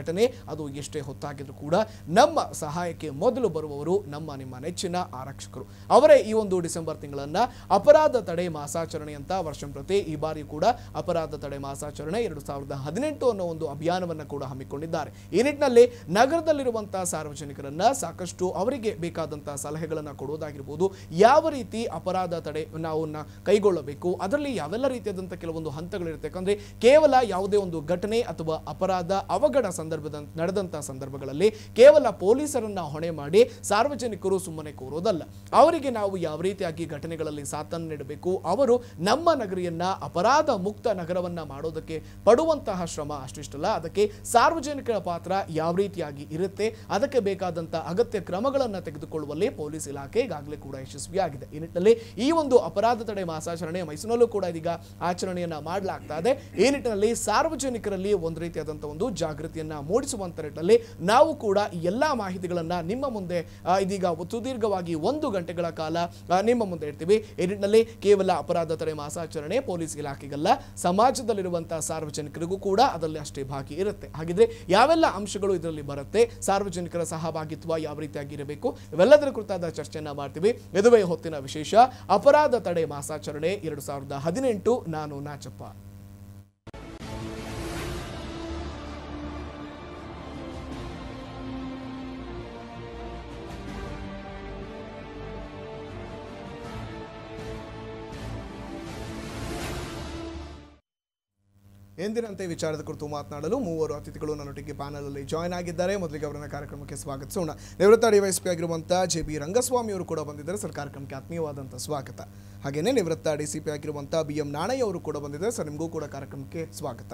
ಘಟನೆ ಅದು ಎಷ್ಟೇ ಹೊತ್ತಾಗಿದ್ರು ಕೂಡ ನಮ್ಮ ಸಹಾಯಕ್ಕೆ ಮೊದಲು ಬರುವವರು ನಮ್ಮ ನಿಮ್ಮ ನೆಚ್ಚಿನ ಆರಕ್ಷಕರು ಅವರೇ ಈ ಒಂದು ಡಿಸೆಂಬರ್ ತಿಂಗಳನ್ನ ಅಪರಾಧ ತಡೆ ಮಾಸಾಚರಣೆ ಅಂತ ವರ್ಷ ಪ್ರತಿ ಈ ಬಾರಿ ಕೂಡ ಅಪರಾಧ ತಡೆ ಮಾಸಾಚರಣೆ ಎರಡು ಸಾವಿರದ ಹದಿನೆಂಟು ಅನ್ನೋ ಒಂದು ಅಭಿಯಾನವನ್ನು ಕೂಡ ಹಮ್ಮಿಕೊಂಡಿದ್ದಾರೆ ಈ ನಿಟ್ಟಿನಲ್ಲಿ ನಗರದಲ್ಲಿರುವಂತಹ ಸಾರ್ವಜನಿಕರನ್ನ ಸಾಕಷ್ಟು ಅವರಿಗೆ ಬೇಕಾದಂತಹ ಸಲಹೆಗಳನ್ನ ಕೊಡುವುದಾಗಿರ್ಬೋದು ಯಾವ ರೀತಿ ಅಪರಾಧ ತಡೆ ನಾವು ಕೈಗೊಳ್ಳಬೇಕು ಅದರಲ್ಲಿ ಯಾವೆಲ್ಲ ರೀತಿಯಾದಂತಹ ಕೆಲವೊಂದು ಹಂತಗಳಿರುತ್ತೆ ಯಾಕಂದ್ರೆ ಕೇವಲ ಯಾವುದೇ ಒಂದು ಘಟನೆ ಅಥವಾ ಅಪರಾಧ ಅವಘಡ ಸಂದರ್ಭದ ನಡೆದಂಥ ಸಂದರ್ಭಗಳಲ್ಲಿ ಕೇವಲ ಪೊಲೀಸರನ್ನ ಹೊಣೆ ಮಾಡಿ ಸಾರ್ವಜನಿಕರು ಸುಮ್ಮನೆ ಕೋರೋದಲ್ಲ ಅವರಿಗೆ ನಾವು ಯಾವ ರೀತಿಯಾಗಿ ಘಟನೆಗಳಲ್ಲಿ ಸಾಥನ್ನು ನೀಡಬೇಕು ಅವರು ನಮ್ಮ ನಗರಿಯನ್ನ ಅಪರಾಧ ಮುಕ್ತ ನಗರವನ್ನ ಮಾಡೋದಕ್ಕೆ ಪಡುವಂತಹ ಶ್ರಮ ಅಷ್ಟಿಷ್ಟಲ್ಲ ಅದಕ್ಕೆ ಸಾರ್ವಜನಿಕರ ಪಾತ್ರ ಯಾವ ರೀತಿಯಾಗಿ ಇರುತ್ತೆ ಅದಕ್ಕೆ ಬೇಕಾದಂತಹ ಅಗತ್ಯ ಕ್ರಮಗಳನ್ನು ತೆಗೆದುಕೊಳ್ಳುವಲ್ಲಿ ಪೊಲೀಸ್ ಇಲಾಖೆ ಈಗಾಗಲೇ ಕೂಡ ಯಶಸ್ವಿಯಾಗಿದೆ ಈ ನಿಟ್ಟಿನಲ್ಲಿ ಈ ಒಂದು ಅಪರಾಧ ತಡೆ ಮಾಸಾಚರಣೆ ಮೈಸೂರಿನಲ್ಲೂ ಕೂಡ ಇದೀಗ ಆಚರಣೆಯನ್ನ ಮಾಡಲಾಗ್ತಾ ಇದೆ ಈ ನಿಟ್ಟಿನಲ್ಲಿ ಸಾರ್ವಜನಿಕರಲ್ಲಿ ಒಂದು ರೀತಿಯಾದಂತಹ ಒಂದು ಜಾಗೃತಿ ಜಾಗೃತಿಯನ್ನು ಮೂಡಿಸುವಂಥ ನಿಟ್ಟಿನಲ್ಲಿ ನಾವು ಕೂಡ ಎಲ್ಲಾ ಎಲ್ಲ ಮಾಹಿತಿಗಳನ್ನು ನಿಮ್ಮ ಮುಂದೆ ಇದೀಗ ಸುದೀರ್ಘವಾಗಿ ಒಂದು ಗಂಟೆಗಳ ಕಾಲ ನಿಮ್ಮ ಮುಂದೆ ಇಡ್ತೀವಿ ಈ ನಿಟ್ಟಿನಲ್ಲಿ ಕೇವಲ ಅಪರಾಧ ತಡೆ ಮಾಸಾಚರಣೆ ಪೊಲೀಸ್ ಇಲಾಖೆಗಲ್ಲ ಸಮಾಜದಲ್ಲಿರುವಂತಹ ಸಾರ್ವಜನಿಕರಿಗೂ ಕೂಡ ಅದರಲ್ಲಿ ಅಷ್ಟೇ ಭಾಗಿ ಇರುತ್ತೆ ಹಾಗಿದ್ರೆ ಯಾವೆಲ್ಲ ಅಂಶಗಳು ಇದರಲ್ಲಿ ಬರುತ್ತೆ ಸಾರ್ವಜನಿಕರ ಸಹಭಾಗಿತ್ವ ಯಾವ ರೀತಿಯಾಗಿ ಇರಬೇಕು ಇವೆಲ್ಲದರ ಕುರಿತಾದ ಚರ್ಚೆಯನ್ನು ಮಾಡ್ತೀವಿ ಯದುವೆ ಹೊತ್ತಿನ ವಿಶೇಷ ಅಪರಾಧ ತಡೆ ಮಾಸಾಚರಣೆ ಎರಡು ಸಾವಿರದ ಹದಿನೆಂಟು ನಾನು ನಾಚಪ್ಪ ಎಂದಿನಂತೆ ವಿಚಾರದ ಕುರಿತು ಮಾತನಾಡಲು ಮೂವರು ಅತಿಥಿಗಳು ನನ್ನೊಟ್ಟಿಗೆ ಅಲ್ಲಿ ಜಾಯ್ನ್ ಆಗಿದ್ದಾರೆ ಮೊದಲಿಗೆ ಅವರನ್ನ ಕಾರ್ಯಕ್ರಮಕ್ಕೆ ಸ್ವಾಗತಿಸೋಣ ನಿವೃತ್ತ ಪಿ ಆಗಿರುವಂತಹ ಜೆ ಬಿ ರಂಗಸ್ವಾಮಿ ಅವರು ಕೂಡ ಬಂದಿದ್ದಾರೆ ಸರ್ ಕಾರ್ಯಕ್ರಮಕ್ಕೆ ಆತ್ಮೀಯವಾದಂಥ ಸ್ವಾಗತ ಹಾಗೆಯೇ ನಿವೃತ್ತ ಡಿ ಸಿ ಪಿ ಆಗಿರುವಂಥ ಬಿ ಎಂ ನಾಣಯ್ಯ ಅವರು ಕೂಡ ಬಂದಿದ್ದಾರೆ ಸರ್ ನಿಮಗೂ ಕೂಡ ಕಾರ್ಯಕ್ರಮಕ್ಕೆ ಸ್ವಾಗತ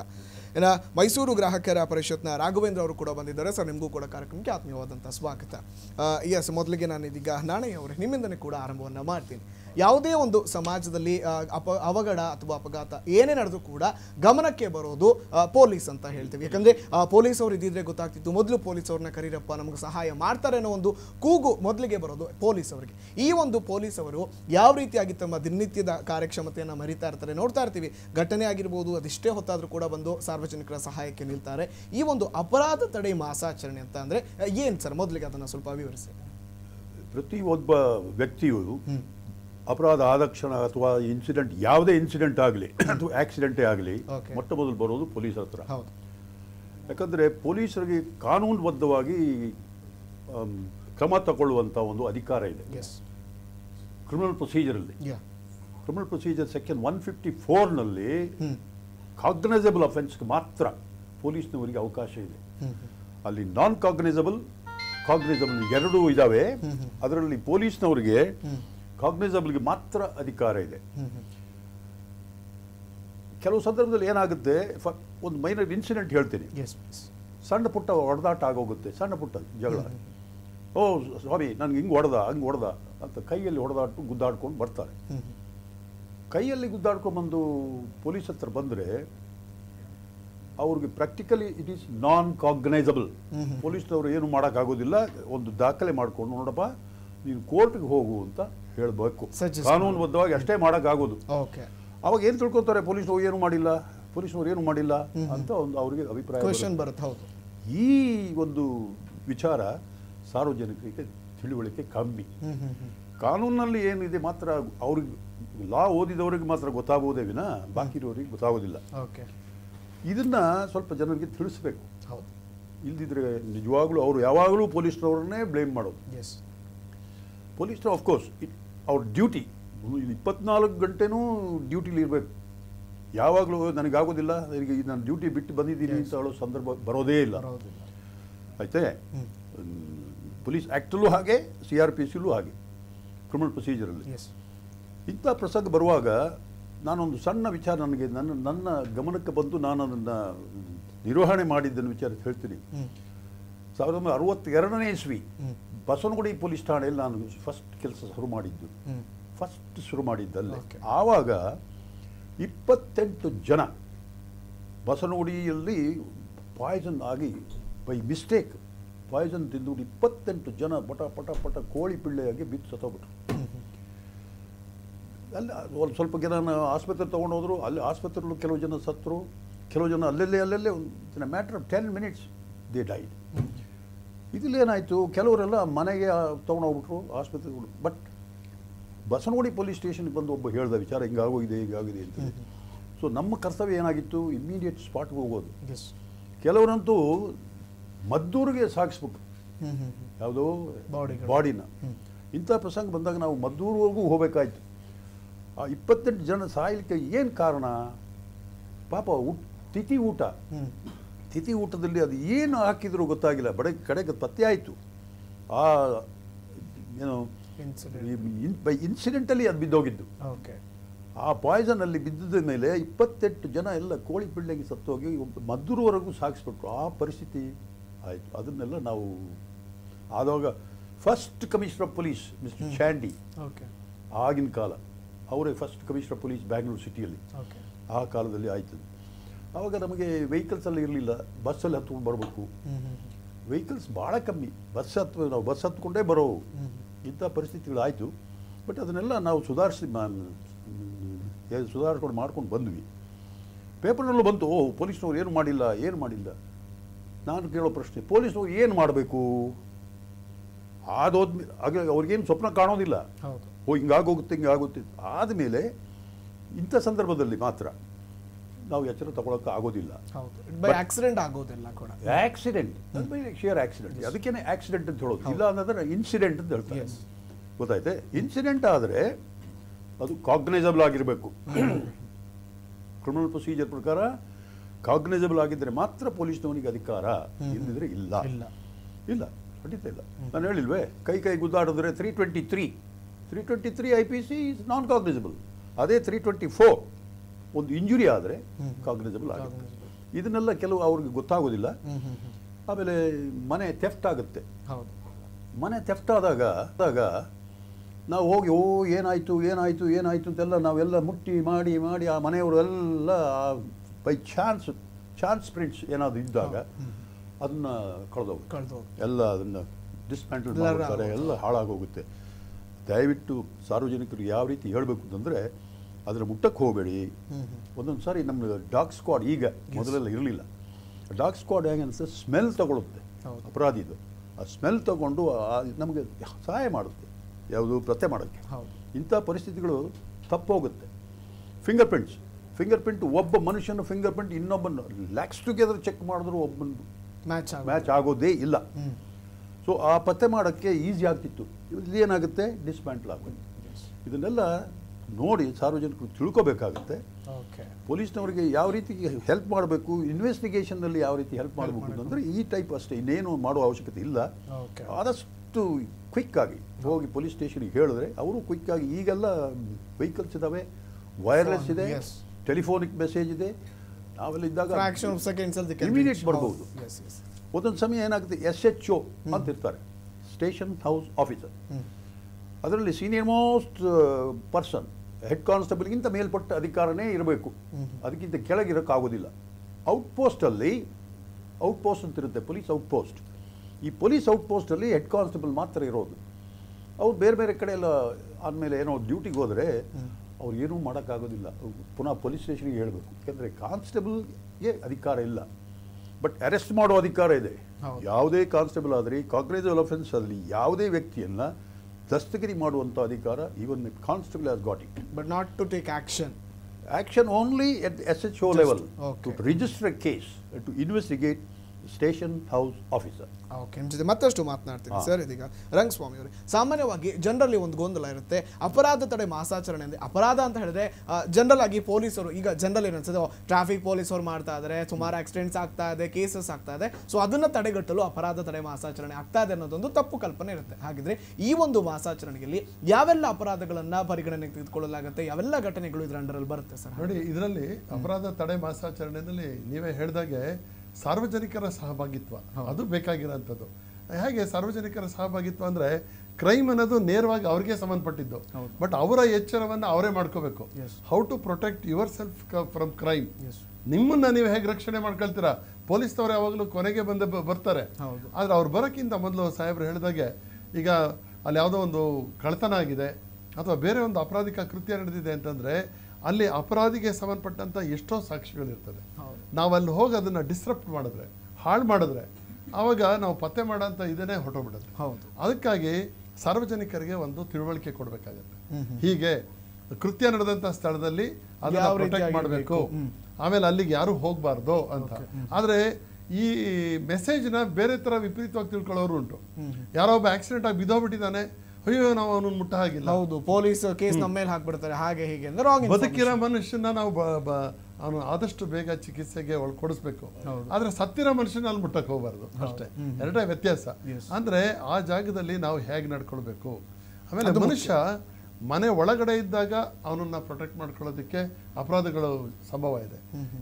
ಇನ್ನು ಮೈಸೂರು ಗ್ರಾಹಕರ ಪರಿಷತ್ನ ರಾಘವೇಂದ್ರ ಅವರು ಕೂಡ ಬಂದಿದ್ದಾರೆ ಸರ್ ನಿಮಗೂ ಕೂಡ ಕಾರ್ಯಕ್ರಮಕ್ಕೆ ಆತ್ಮೀಯವಾದಂಥ ಸ್ವಾಗತ ಎಸ್ ಮೊದಲಿಗೆ ನಾನು ಇದೀಗ ನಾಣಯ್ಯ ಅವರು ನಿಮ್ಮಿಂದನೇ ಕೂಡ ಆರಂಭವನ್ನು ಮಾಡ್ತೀನಿ ಯಾವುದೇ ಒಂದು ಸಮಾಜದಲ್ಲಿ ಅಪ ಅವಘಡ ಅಥವಾ ಅಪಘಾತ ಏನೇ ನಡೆದು ಕೂಡ ಗಮನಕ್ಕೆ ಬರೋದು ಪೊಲೀಸ್ ಅಂತ ಹೇಳ್ತೀವಿ ಯಾಕಂದರೆ ಪೊಲೀಸ್ ಅವರು ಇದ್ದಿದ್ರೆ ಗೊತ್ತಾಗ್ತಿತ್ತು ಮೊದಲು ಪೊಲೀಸ್ ಅವ್ರನ್ನ ಕರೀರಪ್ಪ ನಮಗೆ ಸಹಾಯ ಮಾಡ್ತಾರೆ ಅನ್ನೋ ಒಂದು ಕೂಗು ಮೊದಲಿಗೆ ಬರೋದು ಪೊಲೀಸ್ ಅವರಿಗೆ ಈ ಒಂದು ಪೊಲೀಸ್ ಅವರು ಯಾವ ರೀತಿಯಾಗಿ ತಮ್ಮ ದಿನನಿತ್ಯದ ಕಾರ್ಯಕ್ಷಮತೆಯನ್ನು ಮರಿತಾ ಇರ್ತಾರೆ ನೋಡ್ತಾ ಇರ್ತೀವಿ ಘಟನೆ ಆಗಿರ್ಬೋದು ಅದಿಷ್ಟೇ ಹೊತ್ತಾದರೂ ಕೂಡ ಬಂದು ಸಾರ್ವಜನಿಕರ ಸಹಾಯಕ್ಕೆ ನಿಲ್ತಾರೆ ಈ ಒಂದು ಅಪರಾಧ ತಡೆ ಮಾಸಾಚರಣೆ ಅಂತ ಅಂದರೆ ಏನು ಸರ್ ಮೊದಲಿಗೆ ಅದನ್ನು ಸ್ವಲ್ಪ ವಿವರಿಸಿ ಪ್ರತಿ ಒಬ್ಬ ವ್ಯಕ್ತಿಯು ಅಪರಾಧ ಆದ ಕ್ಷಣ ಅಥವಾ ಇನ್ಸಿಡೆಂಟ್ ಯಾವುದೇ ಇನ್ಸಿಡೆಂಟ್ ಆಗಲಿ ಅಥವಾ ಆಕ್ಸಿಡೆಂಟೇ ಆಗಲಿ ಮೊಟ್ಟ ಮೊದಲು ಬರೋದು ಪೊಲೀಸರ ಹತ್ರ ಯಾಕಂದರೆ ಪೊಲೀಸರಿಗೆ ಕಾನೂನುಬದ್ಧವಾಗಿ ಕ್ರಮ ತಗೊಳ್ಳುವಂಥ ಒಂದು ಅಧಿಕಾರ ಇದೆ ಕ್ರಿಮಿನಲ್ ಪ್ರೊಸೀಜರಲ್ಲಿ criminal procedure section one fifty ಫೋರ್ನಲ್ಲಿ ಕಾಗ್ನೈಸಬಲ್ ಅಫೆನ್ಸ್ಗೆ ಮಾತ್ರ ಪೊಲೀಸ್ನವರಿಗೆ ಅವಕಾಶ ಇದೆ ಅಲ್ಲಿ ನಾನ್ ಕಾಗ್ನೈಸಬಲ್ ಕಾಗ್ನೈಸಬಲ್ ಎರಡೂ ಇದ್ದಾವೆ ಅದರಲ್ಲಿ ಪೊಲೀಸ್ನವರಿಗೆ ಗೆ ಮಾತ್ರ ಅಧಿಕಾರ ಇದೆ ಕೆಲವು ಸಂದರ್ಭದಲ್ಲಿ ಏನಾಗುತ್ತೆ ಒಂದು ಮೈನರ್ ಇನ್ಸಿಡೆಂಟ್ ಹೇಳ್ತೀನಿ ಸಣ್ಣ ಪುಟ್ಟ ಹೊಡೆದಾಟ ಆಗೋಗುತ್ತೆ ಸಣ್ಣ ಪುಟ್ಟ ಜಗಳ ಓ ಸ್ವಾಮಿ ನನಗೆ ಹಿಂಗೆ ಹೊಡೆದ ಹಂಗೆ ಹೊಡೆದ ಅಂತ ಕೈಯಲ್ಲಿ ಹೊಡೆದಾಟು ಗುದ್ದಾಡ್ಕೊಂಡು ಬರ್ತಾರೆ ಕೈಯಲ್ಲಿ ಗುದ್ದಾಡ್ಕೊಂಬಂದು ಪೊಲೀಸ್ ಹತ್ರ ಬಂದರೆ ಅವ್ರಿಗೆ practically it is non cognisable ಪೊಲೀಸ್ನವರು ಏನು ಮಾಡೋಕ್ಕಾಗೋದಿಲ್ಲ ಒಂದು ದಾಖಲೆ ಮಾಡಿಕೊಂಡು ನೋಡಪ್ಪ ನೀನು ಕೋರ್ಟ್ಗೆ ಹೋಗು ಅಂತ ಹೇಳಬೇಕು ಕಾನೂನುಬದ್ಧವಾಗಿ ಅಷ್ಟೇ ಮಾಡೋಕ್ಕಾಗೋದು ಅವಾಗ ಏನು ತಿಳ್ಕೊತಾರೆ ಪೊಲೀಸ್ನವ್ರು ಏನು ಮಾಡಿಲ್ಲ ಪೊಲೀಸ್ನವ್ರು ಏನು ಮಾಡಿಲ್ಲ ಅಂತ ಒಂದು ಅವರಿಗೆ ಅಭಿಪ್ರಾಯ ಬರುತ್ತೆ ಈ ಒಂದು ವಿಚಾರ ಸಾರ್ವಜನಿಕರಿಗೆ ತಿಳುವಳಿಕೆ ಕಮ್ಮಿ ಕಾನೂನಲ್ಲಿ ಏನಿದೆ ಮಾತ್ರ ಅವ್ರಿಗೆ ಲಾ ಓದಿದವರಿಗೆ ಮಾತ್ರ ಗೊತ್ತಾಗುವುದೇ ವಿನ ಬಾಕಿ ಇರೋರಿಗೆ ಗೊತ್ತಾಗೋದಿಲ್ಲ ಇದನ್ನ ಸ್ವಲ್ಪ ಜನರಿಗೆ ತಿಳಿಸ್ಬೇಕು ಇಲ್ದಿದ್ರೆ ನಿಜವಾಗ್ಲೂ ಅವರು ಯಾವಾಗಲೂ ಪೊಲೀಸ್ನವ್ರನ್ನೇ ಬ್ಲೇಮ್ ಮಾಡೋದು ಆಫ್ ಅಫ್ಕೋರ್ಸ್ ಅವ್ರ ಡ್ಯೂಟಿ ಇಪ್ಪತ್ನಾಲ್ಕು ಗಂಟೆನೂ ಡ್ಯೂಟಿಲಿ ಇರಬೇಕು ಯಾವಾಗಲೂ ನನಗಾಗೋದಿಲ್ಲ ನನಗೆ ನಾನು ಡ್ಯೂಟಿ ಬಿಟ್ಟು ಬಂದಿದ್ದೀನಿ ಅಂತ ಹೇಳೋ ಸಂದರ್ಭ ಬರೋದೇ ಇಲ್ಲ ಐತೆ ಪೊಲೀಸ್ ಆ್ಯಕ್ಟಲ್ಲೂ ಹಾಗೆ ಸಿ ಆರ್ ಪಿ ಸಿಲೂ ಹಾಗೆ ಕ್ರಿಮಿನಲ್ ಪ್ರೊಸೀಜರಲ್ಲಿ ಇಂಥ ಪ್ರಸಂಗ ಬರುವಾಗ ನಾನೊಂದು ಸಣ್ಣ ವಿಚಾರ ನನಗೆ ನನ್ನ ನನ್ನ ಗಮನಕ್ಕೆ ಬಂದು ನಾನು ಅದನ್ನು ನಿರ್ವಹಣೆ ಮಾಡಿದ್ದನ್ನು ವಿಚಾರ ಹೇಳ್ತೀನಿ ಸಾವಿರದ ಒಂಬೈನೂರ ಅರವತ್ತೆರಡನೇ ಇಸ್ವಿ ಬಸವನಗುಡಿ ಪೊಲೀಸ್ ಠಾಣೆಯಲ್ಲಿ ನಾನು ಫಸ್ಟ್ ಕೆಲಸ ಶುರು ಮಾಡಿದ್ದು ಫಸ್ಟ್ ಶುರು ಅಲ್ಲಿ ಆವಾಗ ಇಪ್ಪತ್ತೆಂಟು ಜನ ಬಸವನಗುಡಿಯಲ್ಲಿ ಪಾಯ್ಸನ್ ಆಗಿ ಬೈ ಮಿಸ್ಟೇಕ್ ಪಾಯ್ಸನ್ ತಿಂದು ಇಪ್ಪತ್ತೆಂಟು ಜನ ಪಟ ಪಟ ಪಟ ಕೋಳಿ ಪಿಳ್ಳೆಯಾಗಿ ಬಿದ್ದು ಸತ್ತೋಗ್ಬಿಟ್ರು ಅಲ್ಲಿ ಒಂದು ಸ್ವಲ್ಪ ಜನ ಆಸ್ಪತ್ರೆ ತೊಗೊಂಡೋದ್ರು ಅಲ್ಲಿ ಆಸ್ಪತ್ರೆಗಳು ಕೆಲವು ಜನ ಸತ್ತರು ಕೆಲವು ಜನ ಅಲ್ಲಲ್ಲೇ ಅಲ್ಲಲ್ಲೇ ಒಂದು matter of ten minutes they died ಇದಿಲ್ಲೇನಾಯಿತು ಕೆಲವರೆಲ್ಲ ಮನೆಗೆ ತೊಗೊಂಡೋಗ್ಬಿಟ್ರು ಆಸ್ಪತ್ರೆಗಳು ಬಟ್ ಬಸನಗುಡಿ ಪೊಲೀಸ್ ಸ್ಟೇಷನ್ಗೆ ಬಂದು ಒಬ್ಬ ಹೇಳಿದ ವಿಚಾರ ಹಿಂಗಾಗೋಗಿದೆ ಹಿಂಗಾಗಿದೆ ಅಂತ ಸೊ ನಮ್ಮ ಕರ್ತವ್ಯ ಏನಾಗಿತ್ತು ಇಮ್ಮಿಡಿಯೇಟ್ ಸ್ಪಾಟ್ಗೆ ಹೋಗೋದು ಕೆಲವರಂತೂ ಮದ್ದೂರಿಗೆ ಸಾಗಿಸ್ಬಿಟ್ರು ಯಾವುದೋ ಬಾಡಿನ ಇಂಥ ಪ್ರಸಂಗ ಬಂದಾಗ ನಾವು ಮದ್ದೂರ್ವರೆಗೂ ಹೋಗಬೇಕಾಯ್ತು ಆ ಇಪ್ಪತ್ತೆಂಟು ಜನ ಸಾಯ್ಲಿಕ್ಕೆ ಏನು ಕಾರಣ ಪಾಪ ತಿಥಿ ಊಟ ಇತಿ ಊಟದಲ್ಲಿ ಅದು ಏನು ಹಾಕಿದ್ರು ಗೊತ್ತಾಗಿಲ್ಲ ಬಡ ಕಡೆಗೆ ಪತ್ತೆ ಆಯಿತು ಆ ಏನು ಬೈ ಇನ್ಸಿಡೆಂಟಲ್ಲಿ ಅದು ಬಿದ್ದೋಗಿದ್ದು ಓಕೆ ಆ ಪಾಯ್ಸನ್ ಅಲ್ಲಿ ಬಿದ್ದಿದ್ದ ಮೇಲೆ ಇಪ್ಪತ್ತೆಂಟು ಜನ ಎಲ್ಲ ಕೋಳಿ ಪಿಳ್ಳೆಗೆ ಸತ್ತೋಗಿ ಒಬ್ಬ ಮದ್ದೂರವರೆಗೂ ಸಾಗಿಸ್ಬಿಟ್ರು ಆ ಪರಿಸ್ಥಿತಿ ಆಯಿತು ಅದನ್ನೆಲ್ಲ ನಾವು ಆದಾಗ first commissioner of police mister Chandy ಆಗಿನ ಕಾಲ ಅವರೇ first commissioner of police Bangalore ಸಿಟಿಯಲ್ಲಿ ಆ ಕಾಲದಲ್ಲಿ ಆಯಿತು ಆವಾಗ ನಮಗೆ ವೆಹಿಕಲ್ಸ್ ಎಲ್ಲ ಇರಲಿಲ್ಲ ಬಸ್ಸಲ್ಲಿ ಹತ್ಕೊಂಡು ಬರಬೇಕು ವೆಹಿಕಲ್ಸ್ ಭಾಳ ಕಮ್ಮಿ ಬಸ್ ಹತ್ ನಾವು ಬಸ್ ಹತ್ಕೊಂಡೇ ಬರೋವು ಇಂಥ ಪರಿಸ್ಥಿತಿಗಳಾಯಿತು ಬಟ್ ಅದನ್ನೆಲ್ಲ ನಾವು ಸುಧಾರಿಸಿ ಸುಧಾರಿಸ್ಕೊಂಡು ಮಾಡ್ಕೊಂಡು ಬಂದ್ವಿ ಪೇಪರ್ನಲ್ಲೂ ಬಂತು ಓಹ್ ಪೊಲೀಸ್ನವ್ರು ಏನು ಮಾಡಿಲ್ಲ ಏನು ಮಾಡಿಲ್ಲ ನಾನು ಕೇಳೋ ಪ್ರಶ್ನೆ ಪೊಲೀಸ್ನವ್ರು ಏನು ಮಾಡಬೇಕು ಆದೋದ್ಮೇ ಆಗ ಅವ್ರಿಗೇನು ಸ್ವಪ್ನ ಕಾಣೋದಿಲ್ಲ ಓ ಹಿಂಗಾಗೋಗುತ್ತೆ ಹಿಂಗಾಗುತ್ತೆ ಆದಮೇಲೆ ಇಂಥ ಸಂದರ್ಭದಲ್ಲಿ ಮಾತ್ರ ನಾವು ಎಚ್ಚರ ತಗೊಳಕ್ಕೆ ಆಗೋದಿಲ್ಲ ಬೈ ಆಕ್ಸಿಡೆಂಟ್ ಆಗೋದಿಲ್ಲ ಕೂಡ ಆಕ್ಸಿಡೆಂಟ್ ಶೇರ್ ಆಕ್ಸಿಡೆಂಟ್ ಅದಕ್ಕೇನೆ ಆಕ್ಸಿಡೆಂಟ್ ಅಂತ ಹೇಳೋದು ಇಲ್ಲ ಅನ್ನೋದ್ರೆ ಇನ್ಸಿಡೆಂಟ್ ಅಂತ ಹೇಳ್ತಾರೆ ಗೊತ್ತಾಯ್ತೆ ಇನ್ಸಿಡೆಂಟ್ ಆದರೆ ಅದು ಕಾಗ್ನೈಸಬಲ್ ಆಗಿರಬೇಕು ಕ್ರಿಮಿನಲ್ ಪ್ರೊಸೀಜರ್ ಪ್ರಕಾರ ಕಾಗ್ನೈಸಬಲ್ ಆಗಿದ್ರೆ ಮಾತ್ರ ಪೊಲೀಸ್ನವನಿಗೆ ಅಧಿಕಾರ ಇಲ್ಲದಿದ್ರೆ ಇಲ್ಲ ಇಲ್ಲ ಖಂಡಿತ ಇಲ್ಲ ನಾನು ಹೇಳಿಲ್ವೇ ಕೈ ಕೈ ಗುದ್ದಾಡಿದ್ರೆ three twenty three three twenty three I P C is non cognizable ಅದೇ ತ್ರೀ ಟ್ವೆಂಟಿ ಫೋರ್ ಒಂದು ಇಂಜುರಿ ಆದರೆ ಕಾಗ್ನಿಜಬಲ್ ಆಗುತ್ತೆ ಇದನ್ನೆಲ್ಲ ಕೆಲವು ಅವ್ರಿಗೆ ಗೊತ್ತಾಗೋದಿಲ್ಲ ಆಮೇಲೆ ಮನೆ ತೆಫ್ಟ್ ಆಗುತ್ತೆ ಮನೆ ತೆಫ್ಟ್ ಆದಾಗ ಆದಾಗ ನಾವು ಹೋಗಿ ಓ ಏನಾಯಿತು ಏನಾಯಿತು ಏನಾಯಿತು ಅಂತೆಲ್ಲ ನಾವೆಲ್ಲ ಮುಟ್ಟಿ ಮಾಡಿ ಮಾಡಿ ಆ ಎಲ್ಲ ಬೈ ಚಾನ್ಸ್ ಚಾನ್ಸ್ ಪ್ರಿಂಟ್ಸ್ ಏನಾದರೂ ಇದ್ದಾಗ ಅದನ್ನು ಕಳೆದೋಗ ಎಲ್ಲ ಅದನ್ನು ಡಿಸ್ಮ್ಯಾಂಟಲ್ ಮಾಡ್ತಾರೆ ಎಲ್ಲ ಹಾಳಾಗೋಗುತ್ತೆ ದಯವಿಟ್ಟು ಸಾರ್ವಜನಿಕರು ಯಾವ ರೀತಿ ಹೇಳಬೇಕು ಅಂತಂದರೆ ಅದರ ಮುಟ್ಟಕ್ಕೆ ಹೋಗಬೇಡಿ ಒಂದೊಂದು ಸಾರಿ ನಮ್ಮ ಡಾಗ್ ಸ್ಕ್ವಾಡ್ ಈಗ ಮೊದಲೆಲ್ಲ ಇರಲಿಲ್ಲ ಡಾಗ್ ಸ್ಕ್ವಾಡ್ ಹೇಗೆ ಅನಿಸ್ತದೆ ಸ್ಮೆಲ್ ತಗೊಳುತ್ತೆ ಅಪರಾಧಿದು ಆ ಸ್ಮೆಲ್ ತಗೊಂಡು ನಮಗೆ ಸಹಾಯ ಮಾಡುತ್ತೆ ಯಾವುದು ಪ್ರತೆ ಮಾಡೋಕ್ಕೆ ಇಂಥ ಪರಿಸ್ಥಿತಿಗಳು ತಪ್ಪೋಗುತ್ತೆ ಫಿಂಗರ್ ಪ್ರಿಂಟ್ಸ್ ಫಿಂಗರ್ ಪ್ರಿಂಟ್ ಒಬ್ಬ ಮನುಷ್ಯನ ಫಿಂಗರ್ ಪ್ರಿಂಟ್ ಇನ್ನೊಬ್ಬನ ಲ್ಯಾಕ್ಸ್ ಟುಗೆದರ್ ಚೆಕ್ ಮಾಡಿದ್ರು ಒಬ್ಬನ ಮ್ಯಾಚ್ ಮ್ಯಾಚ್ ಆಗೋದೇ ಇಲ್ಲ ಸೊ ಆ ಪತ್ತೆ ಮಾಡೋಕ್ಕೆ ಈಸಿ ಆಗ್ತಿತ್ತು ಇಲ್ಲಿ ಏನಾಗುತ್ತೆ ಡಿಸ್ಮ್ಯಾಂಟ್ಲ್ ಆಗುತ್ತೆ ಇದನ್ನೆಲ್ಲ ನೋಡಿ ಸಾರ್ವಜನಿಕರು ತಿಳ್ಕೋಬೇಕಾಗುತ್ತೆ ಪೊಲೀಸ್ನವರಿಗೆ ಯಾವ ರೀತಿ ಹೆಲ್ಪ್ ಮಾಡಬೇಕು ಇನ್ವೆಸ್ಟಿಗೇಷನ್ನಲ್ಲಿ ಯಾವ ರೀತಿ ಹೆಲ್ಪ್ ಮಾಡಬೇಕು ಅಂದರೆ ಈ ಟೈಪ್ ಅಷ್ಟೇ ಇನ್ನೇನು ಮಾಡುವ ಅವಶ್ಯಕತೆ ಇಲ್ಲ ಆದಷ್ಟು ಕ್ವಿಕ್ ಆಗಿ ಹೋಗಿ ಪೊಲೀಸ್ ಸ್ಟೇಷನ್ಗೆ ಹೇಳಿದ್ರೆ ಅವರು ಕ್ವಿಕ್ ಆಗಿ ಈಗೆಲ್ಲ ವೆಹಿಕಲ್ಸ್ ಇದಾವೆ ವೈರ್ಲೆಸ್ ಇದೆ ಟೆಲಿಫೋನಿಕ್ ಮೆಸೇಜ್ ಇದೆ ನಾವೆಲ್ಲ ಇದ್ದಾಗ ಇಮಿಡಿಯೇಟ್ ಒಂದೊಂದು ಸಮಯ ಏನಾಗುತ್ತೆ ಎಸ್ ಎಚ್ ಒ ಅಂತ ಇರ್ತಾರೆ ಸ್ಟೇಷನ್ ಹೌಸ್ ಆಫೀಸರ್ ಅದರಲ್ಲಿ ಸೀನಿಯರ್ ಮೋಸ್ಟ್ ಪರ್ಸನ್ ಹೆಡ್ ಕಾನ್ಸ್ಟೇಬಲ್ಗಿಂತ ಮೇಲ್ಪಟ್ಟ ಅಧಿಕಾರನೇ ಇರಬೇಕು ಅದಕ್ಕಿಂತ ಕೆಳಗಿರೋಕ್ಕಾಗೋದಿಲ್ಲ ಔಟ್ಪೋಸ್ಟಲ್ಲಿ ಔಟ್ಪೋಸ್ಟ್ ಅಂತ ಇರುತ್ತೆ ಪೊಲೀಸ್ ಔಟ್ಪೋಸ್ಟ್ ಈ ಪೊಲೀಸ್ ಔಟ್ಪೋಸ್ಟಲ್ಲಿ ಹೆಡ್ ಕಾನ್ಸ್ಟೇಬಲ್ ಮಾತ್ರ ಇರೋದು ಅವ್ರು ಬೇರೆ ಬೇರೆ ಕಡೆ ಎಲ್ಲ ಆದಮೇಲೆ ಏನೋ ಡ್ಯೂಟಿಗೆ ಹೋದರೆ ಅವ್ರು ಏನೂ ಮಾಡೋಕ್ಕಾಗೋದಿಲ್ಲ ಪುನಃ ಪೊಲೀಸ್ ಸ್ಟೇಷನ್ಗೆ ಹೇಳಬೇಕು ಯಾಕಂದರೆ ಕಾನ್ಸ್ಟೇಬಲ್ಗೆ ಅಧಿಕಾರ ಇಲ್ಲ ಬಟ್ ಅರೆಸ್ಟ್ ಮಾಡೋ ಅಧಿಕಾರ ಇದೆ ಯಾವುದೇ ಕಾನ್ಸ್ಟೇಬಲ್ ಆದರೆ ಕಾಗ್ನೇಜಲ್ ಅಫೆನ್ಸ್ ಅಲ್ಲಿ ಯಾವುದೇ ವ್ಯಕ್ತಿಯನ್ನು ದಸ್ತಗಿರಿ ಮಾಡುವಂಥ ಅಧಿಕಾರ even the constable has got it but not to take action action only at S H O level to register case to investigate station house officer okay ಜೊತೆ ಮತ್ತಷ್ಟು ಮಾತನಾಡ್ತೀನಿ ಸರ್ ಇದೀಗ ರಂಗಸ್ವಾಮಿ ಅವರು ಸಾಮಾನ್ಯವಾಗಿ ಜನರಲ್ಲಿ ಒಂದು ಗೊಂದಲ ಇರುತ್ತೆ ಅಪರಾಧ ತಡೆ ಮಾಸಾಚರಣೆ ಅಂದರೆ ಅಪರಾಧ ಅಂತ ಹೇಳಿದ್ರೆ ಜನರಲ್ ಆಗಿ ಪೊಲೀಸರು ಈಗ ಜನರಲ್ ಏನು ಟ್ರಾಫಿಕ್ ಪೊಲೀಸರು ಮಾಡ್ತಾ ಇದ್ದಾರೆ ಸುಮಾರು ಆಕ್ಸಿಡೆಂಟ್ಸ್ ಆಗ್ತಾ ಇದೆ ಕೇಸಸ್ ಆಗ್ತಾ ಇದೆ ಸೊ ಅದನ್ನ ತಡೆಗಟ್ಟಲು ಅಪರಾಧ ತಡೆ ಮಾಸಾಚರಣೆ ಆಗ್ತಾ ಇದೆ ಅನ್ನೋದೊಂದು ತಪ್ಪು ಕಲ್ಪನೆ ಇರುತ್ತೆ ಹಾಗಿದ್ರೆ ಈ ಒಂದು ಮಾಸಾಚರಣೆಯಲ್ಲಿ ಯಾವೆಲ್ಲ ಅಪರಾಧಗಳನ್ನು ಪರಿಗಣನೆಗೆ ತೆಗೆದುಕೊಳ್ಳಲಾಗುತ್ತೆ ಯಾವೆಲ್ಲ ಘಟನೆಗಳು ಇದರ ಅಂಡರಲ್ಲಿ ಬರುತ್ತೆ ಸರ್ ನೋಡಿ ಇದರಲ್ಲಿ ಅಪರಾಧ ತಡೆ ಮಾಸಾಚರಣೆಯಲ್ಲಿ ನೀವೇ ಹೇಳಿದಾಗೆ ಸಾರ್ವಜನಿಕರ ಸಹಭಾಗಿತ್ವ ಅದು ಬೇಕಾಗಿರೋಂಥದ್ದು ಹೇಗೆ ಸಾರ್ವಜನಿಕರ ಸಹಭಾಗಿತ್ವ ಅಂದರೆ ಕ್ರೈಮ್ ಅನ್ನೋದು ನೇರವಾಗಿ ಅವ್ರಿಗೆ ಸಂಬಂಧಪಟ್ಟಿದ್ದು ಬಟ್ ಅವರ ಎಚ್ಚರವನ್ನು ಅವರೇ ಮಾಡ್ಕೋಬೇಕು how to protect yourself from crime ನಿಮ್ಮನ್ನ ನೀವು ಹೇಗೆ ರಕ್ಷಣೆ ಮಾಡ್ಕೊಳ್ತೀರಾ ಪೊಲೀಸ್ನವರು ಯಾವಾಗಲೂ ಕೊನೆಗೆ ಬಂದ ಬರ್ತಾರೆ ಆದರೆ ಅವ್ರು ಬರೋಕ್ಕಿಂತ ಮೊದಲು ಸಾಹೇಬ್ರು ಹೇಳಿದಾಗೆ ಈಗ ಅಲ್ಲಿ ಯಾವುದೋ ಒಂದು ಕಳ್ತನ ಆಗಿದೆ ಅಥವಾ ಬೇರೆ ಒಂದು ಅಪರಾಧಿಕ ಕೃತ್ಯ ನಡೆದಿದೆ ಅಂತಂದರೆ ಅಲ್ಲಿ ಅಪರಾಧಿಗೆ ಸಂಬಂಧಪಟ್ಟಂಥ ಎಷ್ಟೋ ಸಾಕ್ಷಿಗಳಿರ್ತದೆ ನಾವು ಅಲ್ಲಿ ಹೋಗಿ ಅದನ್ನು ಡಿಸ್ರಪ್ಟ್ ಮಾಡಿದ್ರೆ ಹಾಳು ಮಾಡಿದ್ರೆ ಆವಾಗ ನಾವು ಪತ್ತೆ ಮಾಡೋಂಥ ಇದನ್ನೇ ಹೊಟ್ಟೋಗ್ಬಿಡುತ್ತೆ ಹೌದು ಅದಕ್ಕಾಗಿ ಸಾರ್ವಜನಿಕರಿಗೆ ಒಂದು ತಿಳುವಳಿಕೆ ಕೊಡಬೇಕಾಗತ್ತೆ ಹೀಗೆ ಕೃತ್ಯ ನಡೆದಂಥ ಸ್ಥಳದಲ್ಲಿ ಅದನ್ನು ಪ್ರೊಟೆಕ್ಟ್ ಮಾಡಬೇಕು ಆಮೇಲೆ ಅಲ್ಲಿಗೆ ಯಾರು ಹೋಗಬಾರ್ದು ಅಂತ ಆದರೆ ಈ ಮೆಸೇಜ್ನ ಬೇರೆ ಥರ ವಿಪರೀತವಾಗಿ ತಿಳ್ಕೊಳ್ಳೋರು ಉಂಟು ಯಾರೋ ಆಕ್ಸಿಡೆಂಟ್ ಆಗಿ ಬಿದ್ದೋಗ್ಬಿಟ್ಟಿದ್ದಾನೆ ಅಯ್ಯೋ ನಾವು ಅವನನ್ನು ಮುಟ್ಟ ಹಾಗಿಲ್ಲ ಹೌದು ಪೊಲೀಸ್ ಕೇಸ್ ನಮ್ಮ ಮೇಲೆ ಹಾಕ್ಬಿಡ್ತಾರೆ ಹಾಗೆ ಹೀಗೆ ಅಂದ್ರೆ ರಾಂಗ್ ಬದುಕಿರೋ ಮನುಷ್ಯನ ನಾವು ಅವನು ಆದಷ್ಟು ಬೇಗ ಚಿಕಿತ್ಸೆಗೆ ಕೊಡಿಸ್ಬೇಕು ಆದ್ರೆ ಸತ್ತಿರೋ ಮನುಷ್ಯನ ಅಲ್ಲಿ ಮುಟ್ಟಕ್ಕೆ ಹೋಗಬಾರ್ದು ಅಷ್ಟೇ ಎರಡೇ ವ್ಯತ್ಯಾಸ ಅಂದ್ರೆ ಆ ಜಾಗದಲ್ಲಿ ನಾವು ಹೇಗೆ ನಡ್ಕೊಳ್ಬೇಕು ಆಮೇಲೆ ಮನುಷ್ಯ ಮನೆ ಒಳಗಡೆ ಇದ್ದಾಗ ಅವನನ್ನ ಪ್ರೊಟೆಕ್ಟ್ ಮಾಡ್ಕೊಳ್ಳೋದಕ್ಕೆ ಅಪರಾಧಗಳು ಸಂಭವ ಇದೆ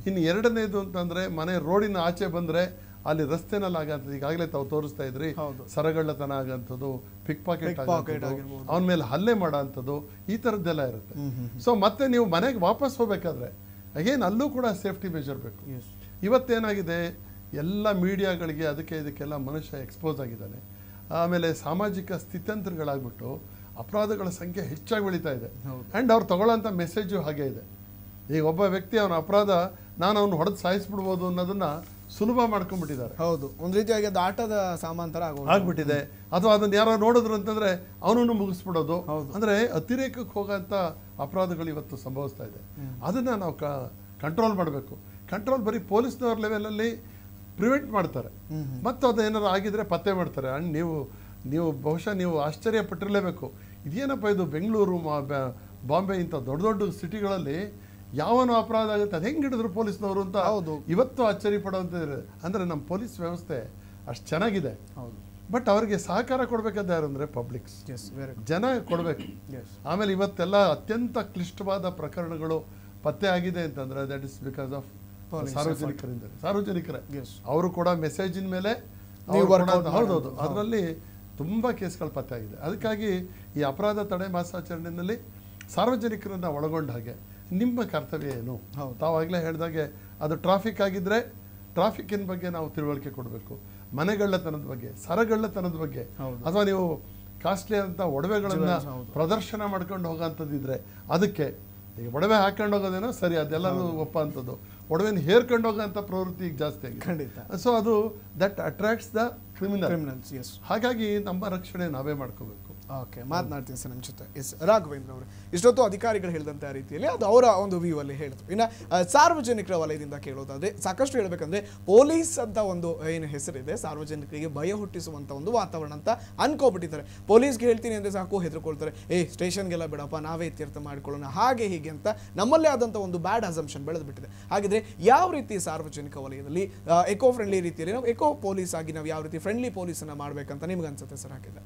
ಇನ್ನು ಎರಡನೇದು ಅಂತಂದ್ರೆ ಮನೆ ರೋಡಿನ ಆಚೆ ಬಂದ್ರೆ ಅಲ್ಲಿ ರಸ್ತೆನಲ್ಲಿ ಆಗಂಥದ್ದು ಈಗಾಗಲೇ ತಾವು ತೋರಿಸ್ತಾ ಇದ್ರಿ ಸರಗಳ್ಳತನ ಆಗಂಥದ್ದು ಪಿಕ್ ಪಾಕೆಟ್ ಅವನ ಮೇಲೆ ಹಲ್ಲೆ ಮಾಡೋಂಥದ್ದು ಈ ಥರದ್ದೆಲ್ಲ ಇರುತ್ತೆ ಸೊ ಮತ್ತೆ ನೀವು ಮನೆಗೆ ವಾಪಸ್ ಹೋಗ್ಬೇಕಾದ್ರೆ ಅಗೇನ್ ಅಲ್ಲೂ ಕೂಡ ಸೇಫ್ಟಿ ಮೆಷರ್ ಬೇಕು ಇವತ್ತೇನಾಗಿದೆ ಎಲ್ಲ ಮೀಡಿಯಾಗಳಿಗೆ ಅದಕ್ಕೆ ಇದಕ್ಕೆಲ್ಲ ಮನುಷ್ಯ ಎಕ್ಸ್ಪೋಸ್ ಆಗಿದ್ದಾನೆ ಆಮೇಲೆ ಸಾಮಾಜಿಕ ಸ್ಥಿತ್ಯಂತರಗಳಾಗ್ಬಿಟ್ಟು ಅಪರಾಧಗಳ ಸಂಖ್ಯೆ ಹೆಚ್ಚಾಗಿ ಬೆಳೀತಾ ಇದೆ ಆ್ಯಂಡ್ ಅವ್ರು ತಗೊಳ್ಳೋಂಥ ಮೆಸೇಜು ಹಾಗೆ ಇದೆ ಈಗ ಒಬ್ಬ ವ್ಯಕ್ತಿ ಅವನ ಅಪರಾಧ ನಾನು ಅವನು ಹೊಡೆದು ಸಾಯಿಸ್ಬಿಡ್ಬೋದು ಅನ್ನೋದನ್ನು ಸುಲಭ ಮಾಡ್ಕೊಂಡ್ಬಿಟ್ಟಿದ್ದಾರೆ ಹೌದು ಒಂದು ರೀತಿಯಾಗಿ ಅದು ಆಟದ ಸಾಮಾನ್ ತರ ಆಗೋ ಆಗ್ಬಿಟ್ಟಿದೆ ಅಥವಾ ಅದನ್ನ ಯಾರೋ ನೋಡಿದ್ರು ಅಂತಂದ್ರೆ ಅವನನ್ನು ಮುಗಿಸ್ಬಿಡೋದು ಅಂದ್ರೆ ಅತಿರೇಕಕ್ಕೆ ಹೋಗಂತ ಅಪರಾಧಗಳು ಇವತ್ತು ಸಂಭವಿಸ್ತಾ ಇದೆ ಅದನ್ನ ನಾವು ಕಂಟ್ರೋಲ್ ಮಾಡಬೇಕು ಕಂಟ್ರೋಲ್ ಬರೀ ಪೊಲೀಸ್ನವ್ರ ಲೆವೆಲಲ್ಲಿ ಪ್ರಿವೆಂಟ್ ಮಾಡ್ತಾರೆ ಮತ್ತು ಅದು ಏನಾದ್ರು ಆಗಿದ್ರೆ ಪತ್ತೆ ಮಾಡ್ತಾರೆ ಅಂಡ್ ನೀವು ನೀವು ಬಹುಶಃ ನೀವು ಆಶ್ಚರ್ಯ ಪಟ್ಟಿರಲೇಬೇಕು ಇದೇನಪ್ಪ ಇದು ಬೆಂಗಳೂರು ಬಾಂಬೆ ಇಂಥ ದೊಡ್ಡ ದೊಡ್ಡ ಸಿಟಿಗಳಲ್ಲಿ ಯಾವನು ಅಪರಾಧ ಆಗುತ್ತೆ ಅದು ಹೆಂಗೆ ಹಿಡಿದ್ರು ಪೊಲೀಸ್ನವರು ಅಂತ ಹೌದು ಇವತ್ತು ಅಚ್ಚರಿ ಪಡುವಂಥದ್ದು ಅಂದರೆ ನಮ್ಮ ಪೊಲೀಸ್ ವ್ಯವಸ್ಥೆ ಅಷ್ಟು ಚೆನ್ನಾಗಿದೆ ಹೌದು ಬಟ್ ಅವರಿಗೆ ಸಹಕಾರ ಕೊಡಬೇಕಂತ ಯಾರು ಅಂದರೆ ಪಬ್ಲಿಕ್ಸ್ ಜನ ಕೊಡಬೇಕು ಆಮೇಲೆ ಇವತ್ತೆಲ್ಲ ಅತ್ಯಂತ ಕ್ಲಿಷ್ಟವಾದ ಪ್ರಕರಣಗಳು ಪತ್ತೆ ಆಗಿದೆ ಅಂತಂದರೆ ದಟ್ ಇಸ್ ಬಿಕಾಸ್ ಆಫ್ ಸಾರ್ವಜನಿಕರಿಂದ ಸಾರ್ವಜನಿಕರ ಅವರು ಕೂಡ ಮೆಸೇಜಿನ ಮೇಲೆ ಹೌದೌದು ಅದರಲ್ಲಿ ತುಂಬ ಕೇಸ್ಗಳು ಪತ್ತೆ ಆಗಿದೆ ಅದಕ್ಕಾಗಿ ಈ ಅಪರಾಧ ತಡೆ ಮಾಸಾಚರಣೆಯಲ್ಲಿ ಸಾರ್ವಜನಿಕರನ್ನು ಒಳಗೊಂಡ ಹಾಗೆ ನಿಮ್ಮ ಕರ್ತವ್ಯ ಏನು ತಾವಾಗಲೇ ಹೇಳಿದಾಗೆ ಅದು ಟ್ರಾಫಿಕ್ ಆಗಿದ್ದರೆ ಟ್ರಾಫಿಕ್ಕಿನ ಬಗ್ಗೆ ನಾವು ತಿಳುವಳಿಕೆ ಕೊಡಬೇಕು ಮನೆಗಳ್ಳತನದ ಬಗ್ಗೆ ಸರಗಳ್ಳತನದ ಬಗ್ಗೆ ಅಥವಾ ನೀವು ಕಾಸ್ಟ್ಲಿ ಆದಂಥ ಒಡವೆಗಳನ್ನು ಪ್ರದರ್ಶನ ಮಾಡ್ಕೊಂಡು ಹೋಗೋಂಥದ್ದಿದ್ರೆ ಅದಕ್ಕೆ ಈಗ ಒಡವೆ ಹಾಕೊಂಡು ಹೋಗೋದೇನೋ ಸರಿ ಅದೆಲ್ಲರೂ ಒಪ್ಪ ಅಂಥದ್ದು ಒಡವೆನ ಹೇರ್ಕೊಂಡು ಹೋಗೋಂಥ ಪ್ರವೃತ್ತಿ ಈಗ ಜಾಸ್ತಿ ಆಗಿದೆ ಖಂಡಿತ ಸೊ ಅದು that attracts the criminal criminals ಹಾಗಾಗಿ ನಮ್ಮ ರಕ್ಷಣೆ ನಾವೇ ಮಾಡ್ಕೋಬೇಕು ಓಕೆ ಮಾತನಾಡ್ತೀನಿ ಸರ್ ನಮ್ಮ ಜೊತೆ ಎಸ್ ರಾಘವೇಂದ್ರ ಅವರು ಇಷ್ಟೊತ್ತು ಅಧಿಕಾರಿಗಳು ಹೇಳಿದಂತಹ ರೀತಿಯಲ್ಲಿ ಅದು ಅವರ ಒಂದು ವ್ಯೂ ಅಲ್ಲಿ ಹೇಳಿದ್ರು ಇನ್ನು ಸಾರ್ವಜನಿಕರ ವಲಯದಿಂದ ಕೇಳೋದಾದ್ರೆ ಸಾಕಷ್ಟು ಹೇಳಬೇಕಂದ್ರೆ ಪೊಲೀಸ್ ಅಂತ ಒಂದು ಏನು ಹೆಸರಿದೆ ಸಾರ್ವಜನಿಕರಿಗೆ ಭಯ ಹುಟ್ಟಿಸುವಂಥ ಒಂದು ವಾತಾವರಣ ಅಂತ ಅನ್ಕೋಬಿಟ್ಟಿದ್ದಾರೆ ಪೊಲೀಸ್ಗೆ ಹೇಳ್ತೀನಿ ಅಂದ್ರೆ ಸಾಕು ಹೆದರ್ಕೊಳ್ತಾರೆ ಏ ಸ್ಟೇಷನ್ಗೆಲ್ಲ ಬಿಡಪ್ಪ ನಾವೇ ಇತ್ಯರ್ಥ ಮಾಡ್ಕೊಳ್ಳೋಣ ಹಾಗೆ ಹೀಗೆ ಅಂತ ನಮ್ಮಲ್ಲೇ ಆದಂಥ ಒಂದು ಬ್ಯಾಡ್ ಅಸಂಪ್ಷನ್ ಬೆಳೆದ್ಬಿಟ್ಟಿದೆ ಹಾಗಿದ್ರೆ ಯಾವ ರೀತಿ ಸಾರ್ವಜನಿಕ ವಲಯದಲ್ಲಿ ಎಕೋ ಫ್ರೆಂಡ್ಲಿ ರೀತಿಯಲ್ಲಿ ನಾವು ಎಕೋ ಪೊಲೀಸ್ ಆಗಿ ನಾವು ಯಾವ ರೀತಿ ಫ್ರೆಂಡ್ಲಿ ಪೊಲೀಸನ್ನು ಮಾಡಬೇಕಂತ ನಿಮ್ಗೆ ಅನ್ಸುತ್ತೆ ಸರ್ ಹಾಕಿದ್ರೆ